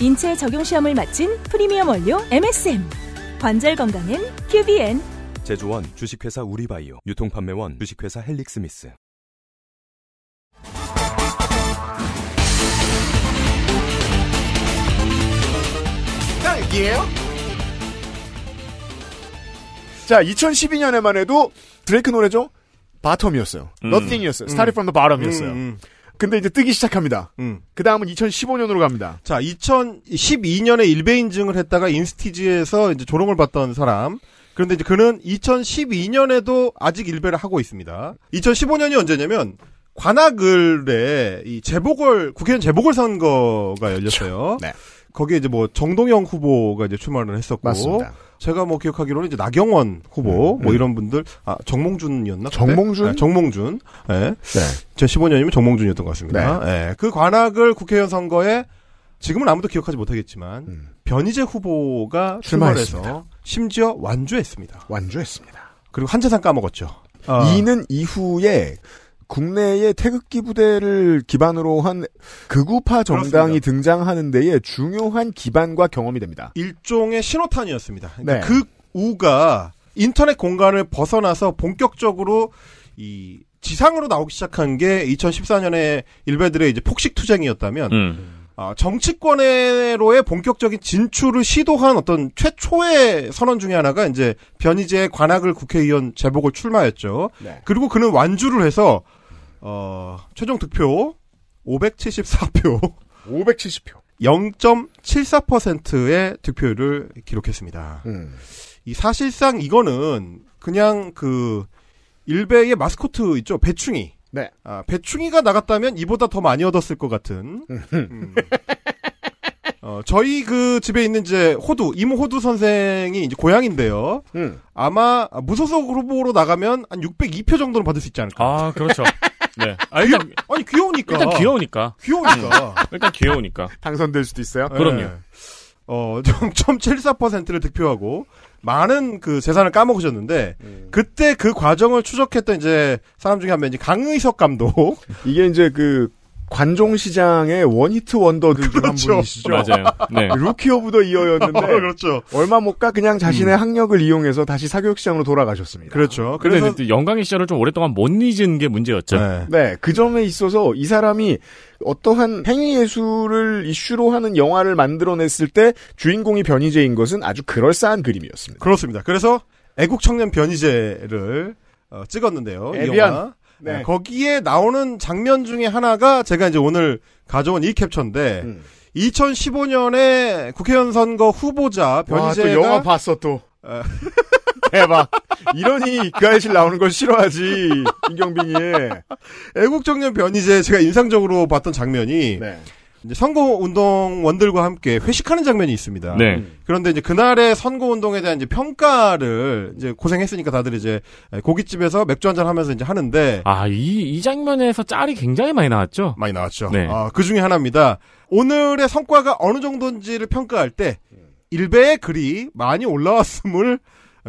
인체 적용 시험을 마친 프리미엄 원료 MSM. 관절 건강엔 QBN. 제조원 주식회사 우리바이오 유통판매원 주식회사 헬릭스미스. 딸기예요? 자, 2012년에만 해도 드레이크 노래죠? 바텀이었어요. 음. Nothing이었어요. Started from the bottom이었어요. 음, 음. 근데 이제 뜨기 시작합니다. 음. 그 다음은 2015년으로 갑니다. 자, 2012년에 일베 인증을 했다가 인스티지에서 이제 조롱을 받던 사람. 그런데 이제 그는 2012년에도 아직 일베를 하고 있습니다. 2015년이 언제냐면 관악을에 이 재보궐 국회의원 재보궐 선거가 열렸어요. 네. 거기에 이제 뭐 정동영 후보가 이제 출마를 했었고 맞습니다. 제가 뭐 기억하기로는 이제 나경원 후보 음, 음. 뭐 음. 이런 분들 아 정몽준이었나? 정몽준? 네, 정몽준. 예. 네. 네. 제 15년이면 정몽준이었던 것 같습니다. 네. 네. 그 관악을 국회의원 선거에 지금은 아무도 기억하지 못하겠지만 음. 변희재 후보가 출마했 출마해서 심지어 완주했습니다. 완주했습니다. 그리고 한재산 까먹었죠. 어. 이는 이후에 국내의 태극기 부대를 기반으로 한 극우파 정당이 그렇습니다. 등장하는 데에 중요한 기반과 경험이 됩니다. 일종의 신호탄이었습니다. 그러니까 네. 극우가 인터넷 공간을 벗어나서 본격적으로 이 지상으로 나오기 시작한 게 2014년에 일베들의 이제 폭식 투쟁이었다면 음. 아, 정치권으로의 본격적인 진출을 시도한 어떤 최초의 선언 중의 하나가 이제 변희재 관악을 국회의원 재보궐 출마였죠 네. 그리고 그는 완주를 해서 어, 최종 득표 574표. 570표. 0.74%의 득표율을 기록했습니다. 음. 이 사실상 이거는 그냥 그 일베의 마스코트 있죠 배충이. 네. 아, 배충이가 나갔다면 이보다 더 많이 얻었을 것 같은. 음. 음. 어, 저희 그 집에 있는 이제 호두 이모 호두 선생이 이제 고향인데요. 음. 아마 무소속 후보로 나가면 한 602표 정도는 받을 수 있지 않을까. 아 그렇죠. 네. 아, 일단, 아니 귀여우니까. 일단 귀여우니까. 귀여우니까. 음. 일단 귀여우니까. 당선될 수도 있어요. 아, 그럼요. 네. 어, 0.74%를 득표하고 많은 그 재산을 까먹으셨는데 음. 그때 그 과정을 추적했던 이제 사람 중에 한 명이 강의석 감독. 이게 이제 그 관종시장의 원히트 원더들 그 그렇죠. 한 분이시죠. 맞아요. 네. [laughs] 루키 오브 더 이어였는데 어, 그렇죠. 얼마 못 가 그냥 자신의 음. 학력을 이용해서 다시 사교육시장으로 돌아가셨습니다. 그렇죠. 그래서 영광의 시절을 좀 오랫동안 못 잊은 게 문제였죠. 네. 네. 그 점에 있어서 이 사람이 어떠한 행위예술을 이슈로 하는 영화를 만들어냈을 때 주인공이 변희재인 것은 아주 그럴싸한 그림이었습니다. 그렇습니다. 그래서 애국 청년 변희재를 어, 찍었는데요. 에비안. 네. 네. 거기에 나오는 장면 중에 하나가 제가 이제 오늘 가져온 이 캡처인데 음. 2015년에 국회의원 선거 후보자 변희재가 영화 봤어 또 어. [laughs] 대박 이러니 이가에실 나오는 걸 싫어하지 임경빈이 [laughs] 애국정년 변희재 제가 인상적으로 봤던 장면이 네. 선거 운동원들과 함께 회식하는 장면이 있습니다. 네. 그런데 이제 그날의 선거 운동에 대한 이제 평가를 이제 고생했으니까 다들 이제 고깃집에서 맥주 한잔 하면서 이제 하는데 아이이 장면에서 짤이 굉장히 많이 나왔죠. 많이 나왔죠. 네. 아그 중에 하나입니다. 오늘의 성과가 어느 정도인지를 평가할 때 일베의 글이 많이 올라왔음을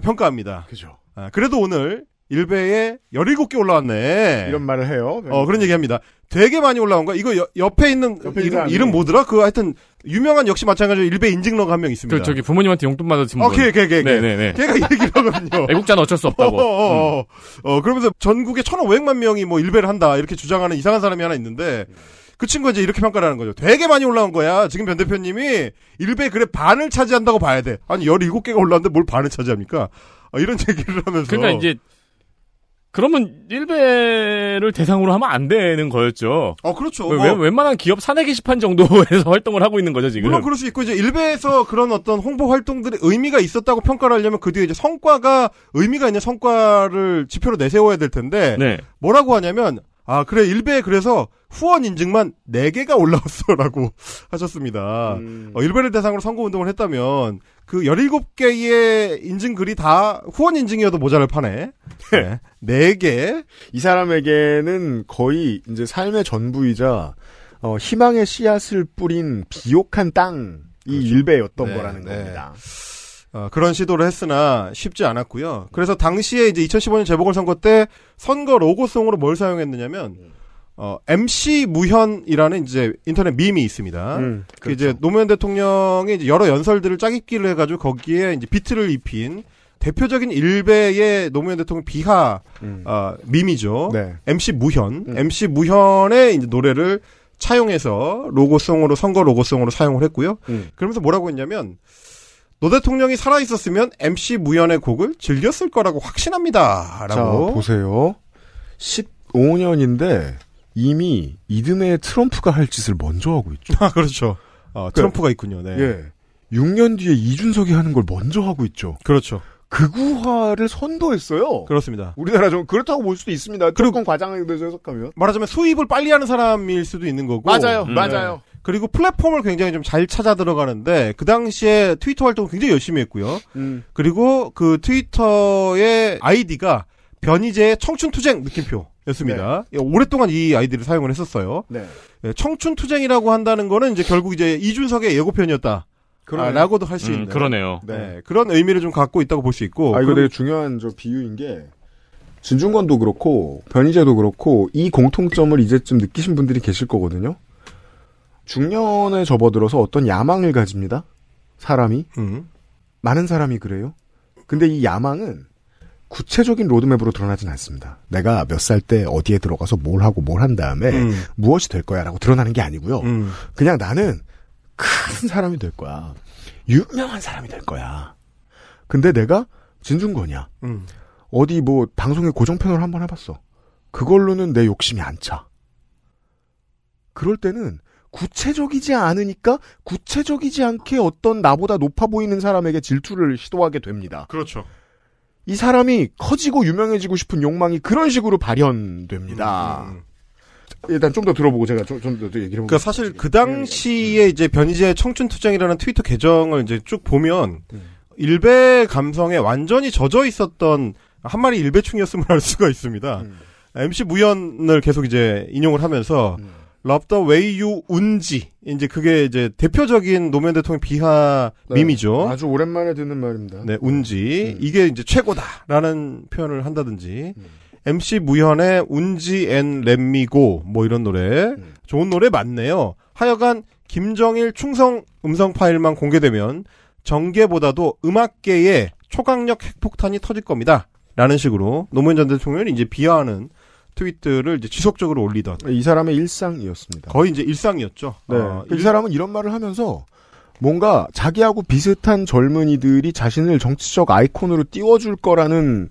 평가합니다. 그죠. 아, 그래도 오늘 일베에 17개 올라왔네. 이런 말을 해요. 어, 그런 얘기 합니다. 되게 많이 올라온 거야. 이거 옆에 있는 옆에 이름, 이름 뭐더라? 그 하여튼 유명한 역시 마찬가지로 일베 인증러가 한 명 있습니다. 저, 그 저기 부모님한테 용돈 받아준 분. 어, 걔, 걔, 걔. 네, 네, 네. 걔가 얘기를 하거든요. [laughs] 애국자는 어쩔 수 없다고. 어, 어, 어, 음. 어 그러면서 전국에 1,500만 명이 뭐 일베를 한다. 이렇게 주장하는 이상한 사람이 하나 있는데 그 친구가 이제 이렇게 평가를 하는 거죠. 되게 많이 올라온 거야. 지금 변 대표님이 일베 그래 반을 차지한다고 봐야 돼. 아니, 17개가 올라왔는데 뭘 반을 차지합니까? 아, 이런 [laughs] 얘기를 하면서. 그러니까 이제 그러면 일베를 대상으로 하면 안 되는 거였죠. 어, 그렇죠. 왜, 어. 웬만한 기업 사내 게시판 정도에서 [laughs] 활동을 하고 있는 거죠, 지금. 물론 그럴 수 있고, 이제 일베에서 그런 어떤 홍보 활동들의 의미가 있었다고 평가를 하려면 그 뒤에 이제 성과가, 의미가 있는 성과를 지표로 내세워야 될 텐데, 네. 뭐라고 하냐면, 아, 그래, 일베에 그래서 후원 인증만 4개가 올라왔어라고 [laughs] 하셨습니다. 음. 어, 일베를 대상으로 선거운동을 했다면 그 17개의 인증글이 다 후원 인증이어도 모자를 파네. [laughs] 네. 4개. 이 사람에게는 거의 이제 삶의 전부이자 어, 희망의 씨앗을 뿌린 비옥한 땅이 그렇죠. 일베였던 네, 거라는 네. 겁니다. 어, 그런 시도를 했으나 쉽지 않았고요. 그래서 당시에 이제 2015년 재보궐선거 때 선거 로고송으로 뭘 사용했느냐면 어, MC 무현이라는 이제 인터넷 밈이 있습니다. 음, 그 그렇죠. 이제 노무현 대통령이 이제 여러 연설들을 짝입기를 해가지고 거기에 이제 비트를 입힌 대표적인 일베의 노무현 대통령 비하 음. 어, 밈이죠. 네. MC 무현, 음. MC 무현의 이제 노래를 차용해서 로고송으로 선거 로고송으로 사용을 했고요. 음. 그러면서 뭐라고 했냐면 노 대통령이 살아 있었으면 MC 무연의 곡을 즐겼을 거라고 확신합니다. 라고 자, 보세요. 15년인데 이미 이듬해 트럼프가 할 짓을 먼저 하고 있죠. [laughs] 아, 그렇죠. 아, 트럼프가 있군요. 네. 예. 6년 뒤에 이준석이 하는 걸 먼저 하고 있죠. 그렇죠. 극우화를 그 선도했어요. 그렇습니다. 우리나라 좀 그렇다고 볼 수도 있습니다. 그리고 과장에 대해서 해석하면 말하자면 수입을 빨리 하는 사람일 수도 있는 거고. 맞아요, 음. 맞아요. 네. 그리고 플랫폼을 굉장히 좀 잘 찾아 들어가는데 그 당시에 트위터 활동을 굉장히 열심히 했고요. 음. 그리고 그 트위터의 아이디가 변희재의 청춘투쟁 느낌표였습니다. 네. 예, 오랫동안 이 아이디를 사용을 했었어요. 네. 예, 청춘투쟁이라고 한다는 거는 이제 결국 이제 이준석의 예고편이었다. 그러네요. 아, 라고도 할수 음, 있는 그러네요. 네. 그런 의미를 좀 갖고 있다고 볼 수 있고. 아 이거 되게 중요한 저 비유인 게 진중권도 그렇고 변희재도 그렇고 이 공통점을 이제쯤 느끼신 분들이 계실 거거든요. 중년에 접어들어서 어떤 야망을 가집니다. 사람이. 음. 많은 사람이 그래요. 근데 이 야망은 구체적인 로드맵으로 드러나진 않습니다. 내가 몇 살 때 어디에 들어가서 뭘 하고 뭘 한 다음에 음. 무엇이 될 거야라고 드러나는 게 아니고요. 음. 그냥 나는 큰 사람이 될 거야. 유명한 사람이 될 거야. 근데 내가 진중권이야. 음. 어디 뭐 방송에 고정편을 한번 해봤어. 그걸로는 내 욕심이 안 차. 그럴 때는 구체적이지 않으니까 구체적이지 않게 어떤 나보다 높아 보이는 사람에게 질투를 시도하게 됩니다. 그렇죠. 이 사람이 커지고 유명해지고 싶은 욕망이 그런 식으로 발현됩니다. 음. 음, 음. 일단 좀 더 들어보고 제가 좀 더 얘기를 해볼게요. 그러니까 사실 그 당시에 이제 변희재 의 청춘투쟁이라는 트위터 계정을 이제 쭉 보면 음. 일베 감성에 완전히 젖어 있었던 한 마리 일베충이었음을 알 수가 있습니다. 음. MC 무연을 계속 이제 인용을 하면서 음. 랍더 웨이유 운지 이제 그게 이제 대표적인 노무현 대통령 비하 네, 밈이죠. 아주 오랜만에 듣는 말입니다. 네, 운지 네. 음. 이게 이제 최고다라는 표현을 한다든지 네. 음. MC 무현의 운지 앤렘미고뭐 이런 노래 음. 좋은 노래 많네요. 하여간 김정일 충성 음성 파일만 공개되면 정계보다도 음악계에 초강력 핵폭탄이 터질 겁니다. 라는 식으로 노무현 전 대통령을 이제 비하하는 트윗들을 이제 지속적으로 올리던 이 사람의 일상이었습니다. 거의 이제 일상이었죠. 네. 어, 아, 이 그 사람은 이런 말을 하면서 뭔가 자기하고 비슷한 젊은이들이 자신을 정치적 아이콘으로 띄워줄 거라는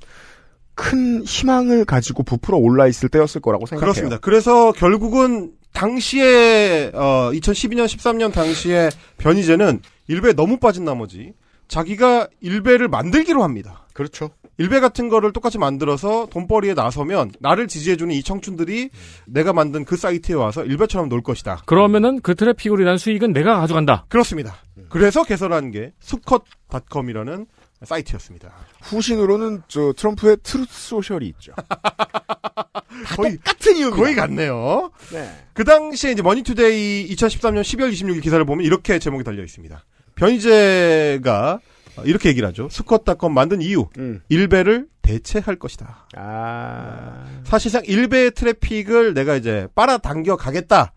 큰 희망을 가지고 부풀어 올라 있을 때였을 거라고 생각해요. 그렇습니다. 그래서 결국은 당시에 어, 2012년 13년 당시에 변희재는 일베에 너무 빠진 나머지 자기가 일베를 만들기로 합니다. 그렇죠. 일베 같은 거를 똑같이 만들어서 돈벌이에 나서면 나를 지지해주는 이 청춘들이 내가 만든 그 사이트에 와서 일베처럼 놀 것이다. 그러면은 그 트래픽으로 인한 수익은 내가 가져간다. 그렇습니다. 그래서 개설한 게 수컷닷컴이라는 사이트였습니다. 후신으로는 저 트럼프의 트루트 소셜이 있죠. [laughs] 거의 같은 이유 거의 같네요. 네. 그 당시에 이제 머니투데이 2013년 12월 26일 기사를 보면 이렇게 제목이 달려 있습니다. 변희재가 이렇게 얘기를 하죠. 스쿼트닷컴 만든 이유. 음. 일베를 대체할 것이다. 아... 사실상 일베의 트래픽을 내가 이제 빨아당겨 가겠다.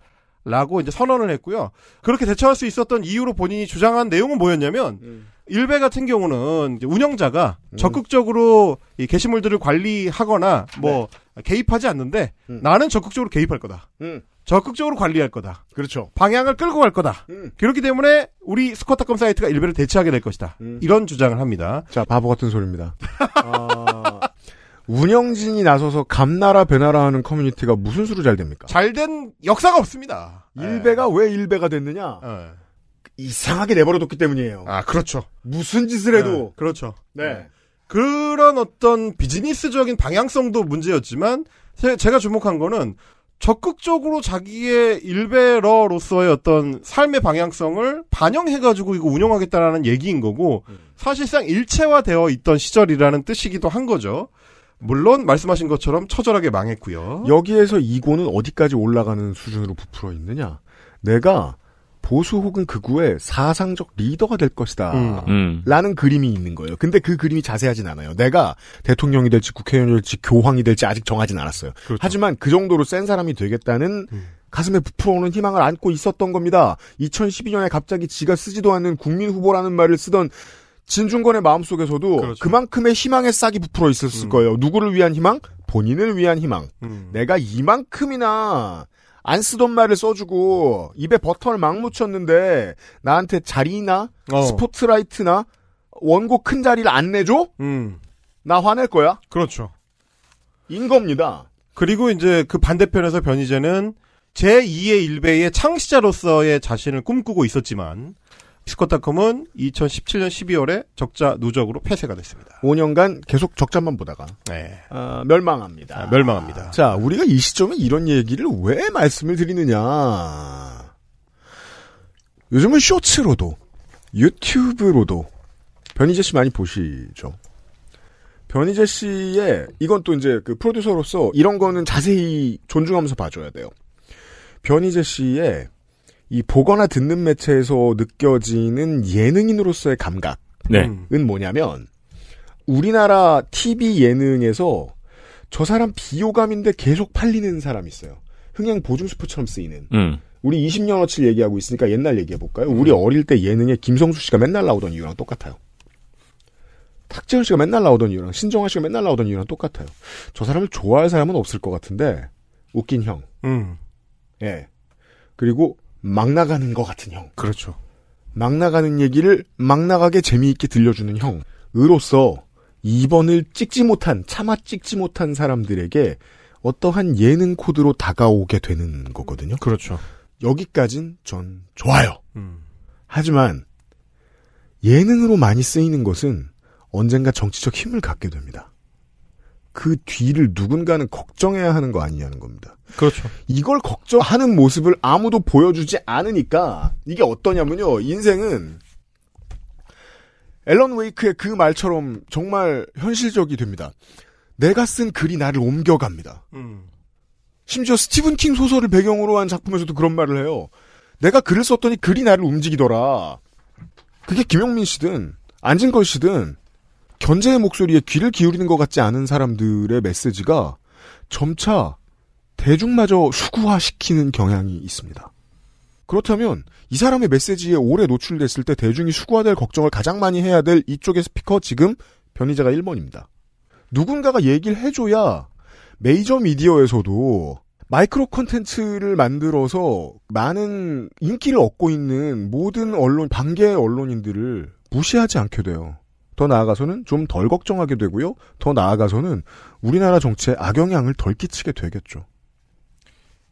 라고 이제 선언을 했고요. 그렇게 대처할 수 있었던 이유로 본인이 주장한 내용은 뭐였냐면 음. 일베 같은 경우는 운영자가 음. 적극적으로 이 게시물들을 관리하거나 뭐 네. 개입하지 않는데 음. 나는 적극적으로 개입할 거다. 음. 적극적으로 관리할 거다. 그렇죠. 방향을 끌고 갈 거다. 음. 그렇기 때문에 우리 스쿼트닷컴 사이트가 일베를 대체하게 될 것이다. 음. 이런 주장을 합니다. 자, 바보 같은 소리입니다. 아... [laughs] 운영진이 나서서 감나라 배나라 하는 커뮤니티가 무슨 수로 잘 됩니까? 잘 된 역사가 없습니다. 예. 일베가 에. 왜 일베가 됐느냐? 에. 예. 이상하게 내버려뒀기 때문이에요. 아, 그렇죠. 무슨 짓을 해도. 네, 그렇죠. 네. 그런 어떤 비즈니스적인 방향성도 문제였지만, 제가 주목한 거는 적극적으로 자기의 일베러로서의 어떤 삶의 방향성을 반영해가지고 이거 운영하겠다라는 얘기인 거고 음. 사실상 일체화되어 있던 시절이라는 뜻이기도 한 거죠. 물론 말씀하신 것처럼 처절하게 망했고요. 여기에서 이고는 어디까지 올라가는 수준으로 부풀어 있느냐? 내가 보수 혹은 극우의 그 사상적 리더가 될 것이다. 음. 음. 라는 그림이 있는 거예요. 근데 그 그림이 자세하진 않아요. 내가 대통령이 될지 국회의원이 될지 교황이 될지 아직 정하진 않았어요. 그렇죠. 하지만 그 정도로 센 사람이 되겠다는 음. 가슴에 부풀어오는 희망을 안고 있었던 겁니다. 2012년에 갑자기 지가 쓰지도 않는 국민 후보라는 말을 쓰던 진중권의 마음속에서도 그렇죠. 그만큼의 희망의 싹이 부풀어 있었을 음. 거예요. 누구를 위한 희망? 본인을 위한 희망. 음. 내가 이만큼이나 안 쓰던 말을 써주고 입에 버터를 막 묻혔는데 나한테 자리나 어. 스포트라이트나 원고 큰 자리를 안 내줘? 음. 나 화낼 거야. 그렇죠. 인 겁니다. 그리고 이제 그 반대편에서 변희재는 제2의 일베의 창시자로서의 자신을 꿈꾸고 있었지만 스컷닷컴은 2017년 12월에 적자 누적으로 폐쇄가 됐습니다. 5년간 계속 적자만 보다가 네. 어, 멸망합니다. 아, 멸망합니다. 자, 우리가 이 시점에 이런 얘기를 왜 말씀을 드리느냐? 요즘은 쇼츠로도 유튜브로도 변희재 씨 많이 보시죠. 변희재 씨의 이건 또 이제 그 프로듀서로서 이런 거는 자세히 존중하면서 봐줘야 돼요. 변희재 씨의 이 보거나 듣는 매체에서 느껴지는 예능인으로서의 감각은 네. 뭐냐면 우리나라 TV 예능에서 저 사람 비호감인데 계속 팔리는 사람 있어요. 흥행 보증 수표처럼 쓰이는. 음. 우리 20년어치를 얘기하고 있으니까 옛날 얘기해볼까요? 우리 음. 어릴 때 예능에 김성수 씨가 맨날 나오던 이유랑 똑같아요. 탁재훈 씨가 맨날 나오던 이유랑 신정아 씨가 맨날 나오던 이유랑 똑같아요. 저 사람을 좋아할 사람은 없을 것 같은데 웃긴 형. 음. 예. 그리고 막 나가는 것 같은 형. 그렇죠. 막 나가는 얘기를 막 나가게 재미있게 들려주는 형. 으로서 2번을 찍지 못한, 차마 찍지 못한 사람들에게 어떠한 예능 코드로 다가오게 되는 거거든요. 그렇죠. 여기까진 전 좋아요. 음. 하지만 예능으로 많이 쓰이는 것은 언젠가 정치적 힘을 갖게 됩니다. 그 뒤를 누군가는 걱정해야 하는 거 아니냐는 겁니다. 그렇죠. 이걸 걱정하는 모습을 아무도 보여주지 않으니까 이게 어떠냐면요. 인생은 앨런 웨이크의 그 말처럼 정말 현실적이 됩니다. 내가 쓴 글이 나를 옮겨갑니다. 음. 심지어 스티븐 킹 소설을 배경으로 한 작품에서도 그런 말을 해요. 내가 글을 썼더니 글이 나를 움직이더라. 그게 김용민 씨든 안진걸 씨든 견제의 목소리에 귀를 기울이는 것 같지 않은 사람들의 메시지가 점차 대중마저 수구화시키는 경향이 있습니다. 그렇다면 이 사람의 메시지에 오래 노출됐을 때 대중이 수구화될 걱정을 가장 많이 해야 될 이쪽의 스피커 지금 변이자가 1번입니다. 누군가가 얘기를 해줘야 메이저 미디어에서도 마이크로 컨텐츠를 만들어서 많은 인기를 얻고 있는 모든 언론, 반개의 언론인들을 무시하지 않게 돼요. 더 나아가서는 좀 덜 걱정하게 되고요. 더 나아가서는 우리나라 정치에 악영향을 덜 끼치게 되겠죠.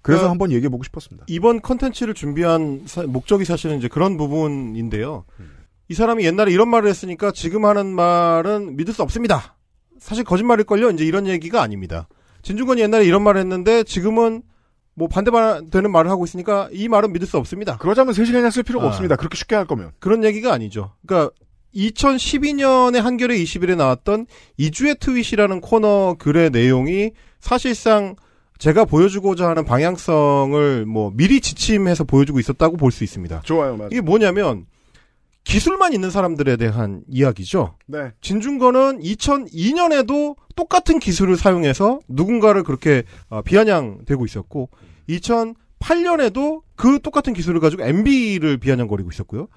그래서 그 한번 얘기해 보고 싶었습니다. 이번 컨텐츠를 준비한 사, 목적이 사실은 이제 그런 부분인데요. 음. 이 사람이 옛날에 이런 말을 했으니까 지금 하는 말은 믿을 수 없습니다. 사실 거짓말일걸요? 이제 이런 얘기가 아닙니다. 진중권이 옛날에 이런 말을 했는데 지금은 뭐 반대되는 말을 하고 있으니까 이 말은 믿을 수 없습니다. 그러자면 세 시간이나 쓸 필요가 아. 없습니다. 그렇게 쉽게 할 거면. 그런 얘기가 아니죠. 그러니까 2012년에 한겨레 20일에 나왔던 이주의 트윗이라는 코너 글의 내용이 사실상 제가 보여주고자 하는 방향성을 뭐 미리 지침해서 보여주고 있었다고 볼 수 있습니다. 좋아요, 맞아요. 이게 뭐냐면 기술만 있는 사람들에 대한 이야기죠. 네. 진중권은 2002년에도 똑같은 기술을 사용해서 누군가를 그렇게 어, 비아냥되고 있었고 2008년에도 그 똑같은 기술을 가지고 MB를 비아냥거리고 있었고요.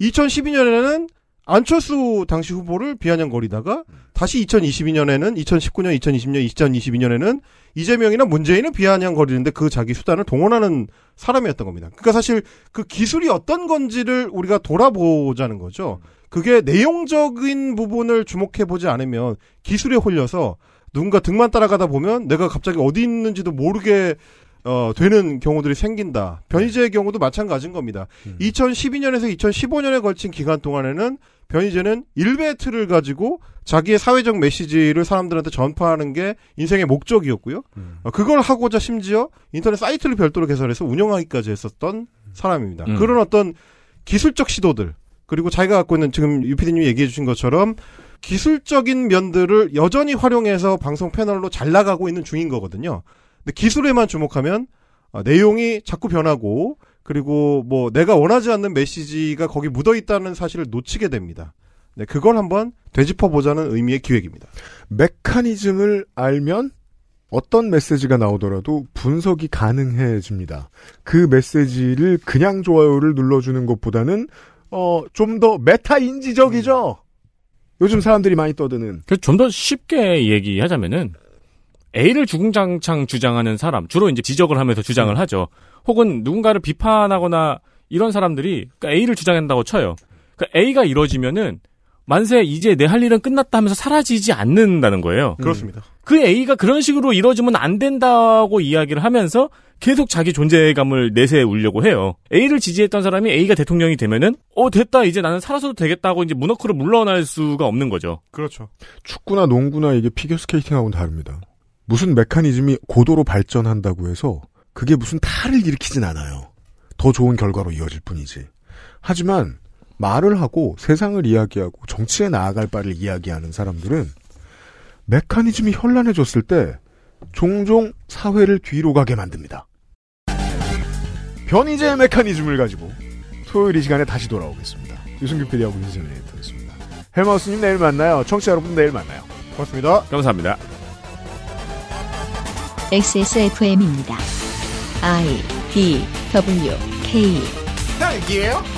2012년에는 음. 안철수 당시 후보를 비아냥거리다가 다시 2022년에는 2019년, 2020년, 2022년에는 이재명이나 문재인은 비아냥거리는데 그 자기 수단을 동원하는 사람이었던 겁니다. 그러니까 사실 그 기술이 어떤 건지를 우리가 돌아보자는 거죠. 그게 내용적인 부분을 주목해 보지 않으면 기술에 홀려서 누군가 등만 따라가다 보면 내가 갑자기 어디 있는지도 모르게 어, 되는 경우들이 생긴다. 변희재의 경우도 마찬가지인 겁니다. 음. 2012년에서 2015년에 걸친 기간 동안에는 변희재는 일베트를 가지고 자기의 사회적 메시지를 사람들한테 전파하는 게 인생의 목적이었고요. 음. 어, 그걸 하고자 심지어 인터넷 사이트를 별도로 개설해서 운영하기까지 했었던 음. 사람입니다. 음. 그런 어떤 기술적 시도들 그리고 자기가 갖고 있는 지금 유피디님이 얘기해 주신 것처럼 기술적인 면들을 여전히 활용해서 방송 패널로 잘 나가고 있는 중인 거거든요. 근데 기술에만 주목하면 어, 내용이 자꾸 변하고 그리고 뭐 내가 원하지 않는 메시지가 거기 묻어 있다는 사실을 놓치게 됩니다. 네, 그걸 한번 되짚어 보자는 의미의 기획입니다. 메커니즘을 알면 어떤 메시지가 나오더라도 분석이 가능해집니다. 그 메시지를 그냥 좋아요를 눌러주는 것보다는 어, 좀 더 메타 인지적이죠. 음. 요즘 사람들이 많이 떠드는. 좀 더 쉽게 얘기하자면은 A를 주궁장창 주장하는 사람, 주로 이제 지적을 하면서 주장을 음. 하죠. 혹은 누군가를 비판하거나 이런 사람들이 그러니까 A를 주장한다고 쳐요. 그러니까 A가 이루어지면은 만세 이제 내 할 일은 끝났다 하면서 사라지지 않는다는 거예요. 음. 그렇습니다. 그 A가 그런 식으로 이루어지면 안 된다고 이야기를 하면서 계속 자기 존재감을 내세우려고 해요. A를 지지했던 사람이 A가 대통령이 되면은 어 됐다 이제 나는 살아서도 되겠다고 이제 문어크로 물러날 수가 없는 거죠. 그렇죠. 축구나 농구나 이게 피겨 스케이팅하고는 다릅니다. 무슨 메커니즘이 고도로 발전한다고 해서 그게 무슨 탈을 일으키진 않아요. 더 좋은 결과로 이어질 뿐이지. 하지만 말을 하고 세상을 이야기하고 정치에 나아갈 바를 이야기하는 사람들은 메커니즘이 현란해졌을 때 종종 사회를 뒤로 가게 만듭니다. 변이제 메커니즘을 가지고 토요일 이 시간에 다시 돌아오겠습니다. 유승규 PD하고 윤세민 에디터였습니다. 헬마우스님 내일 만나요. 청취자 여러분 내일 만나요. 고맙습니다. 감사합니다. XSFM입니다. I D W K. 딸기예요?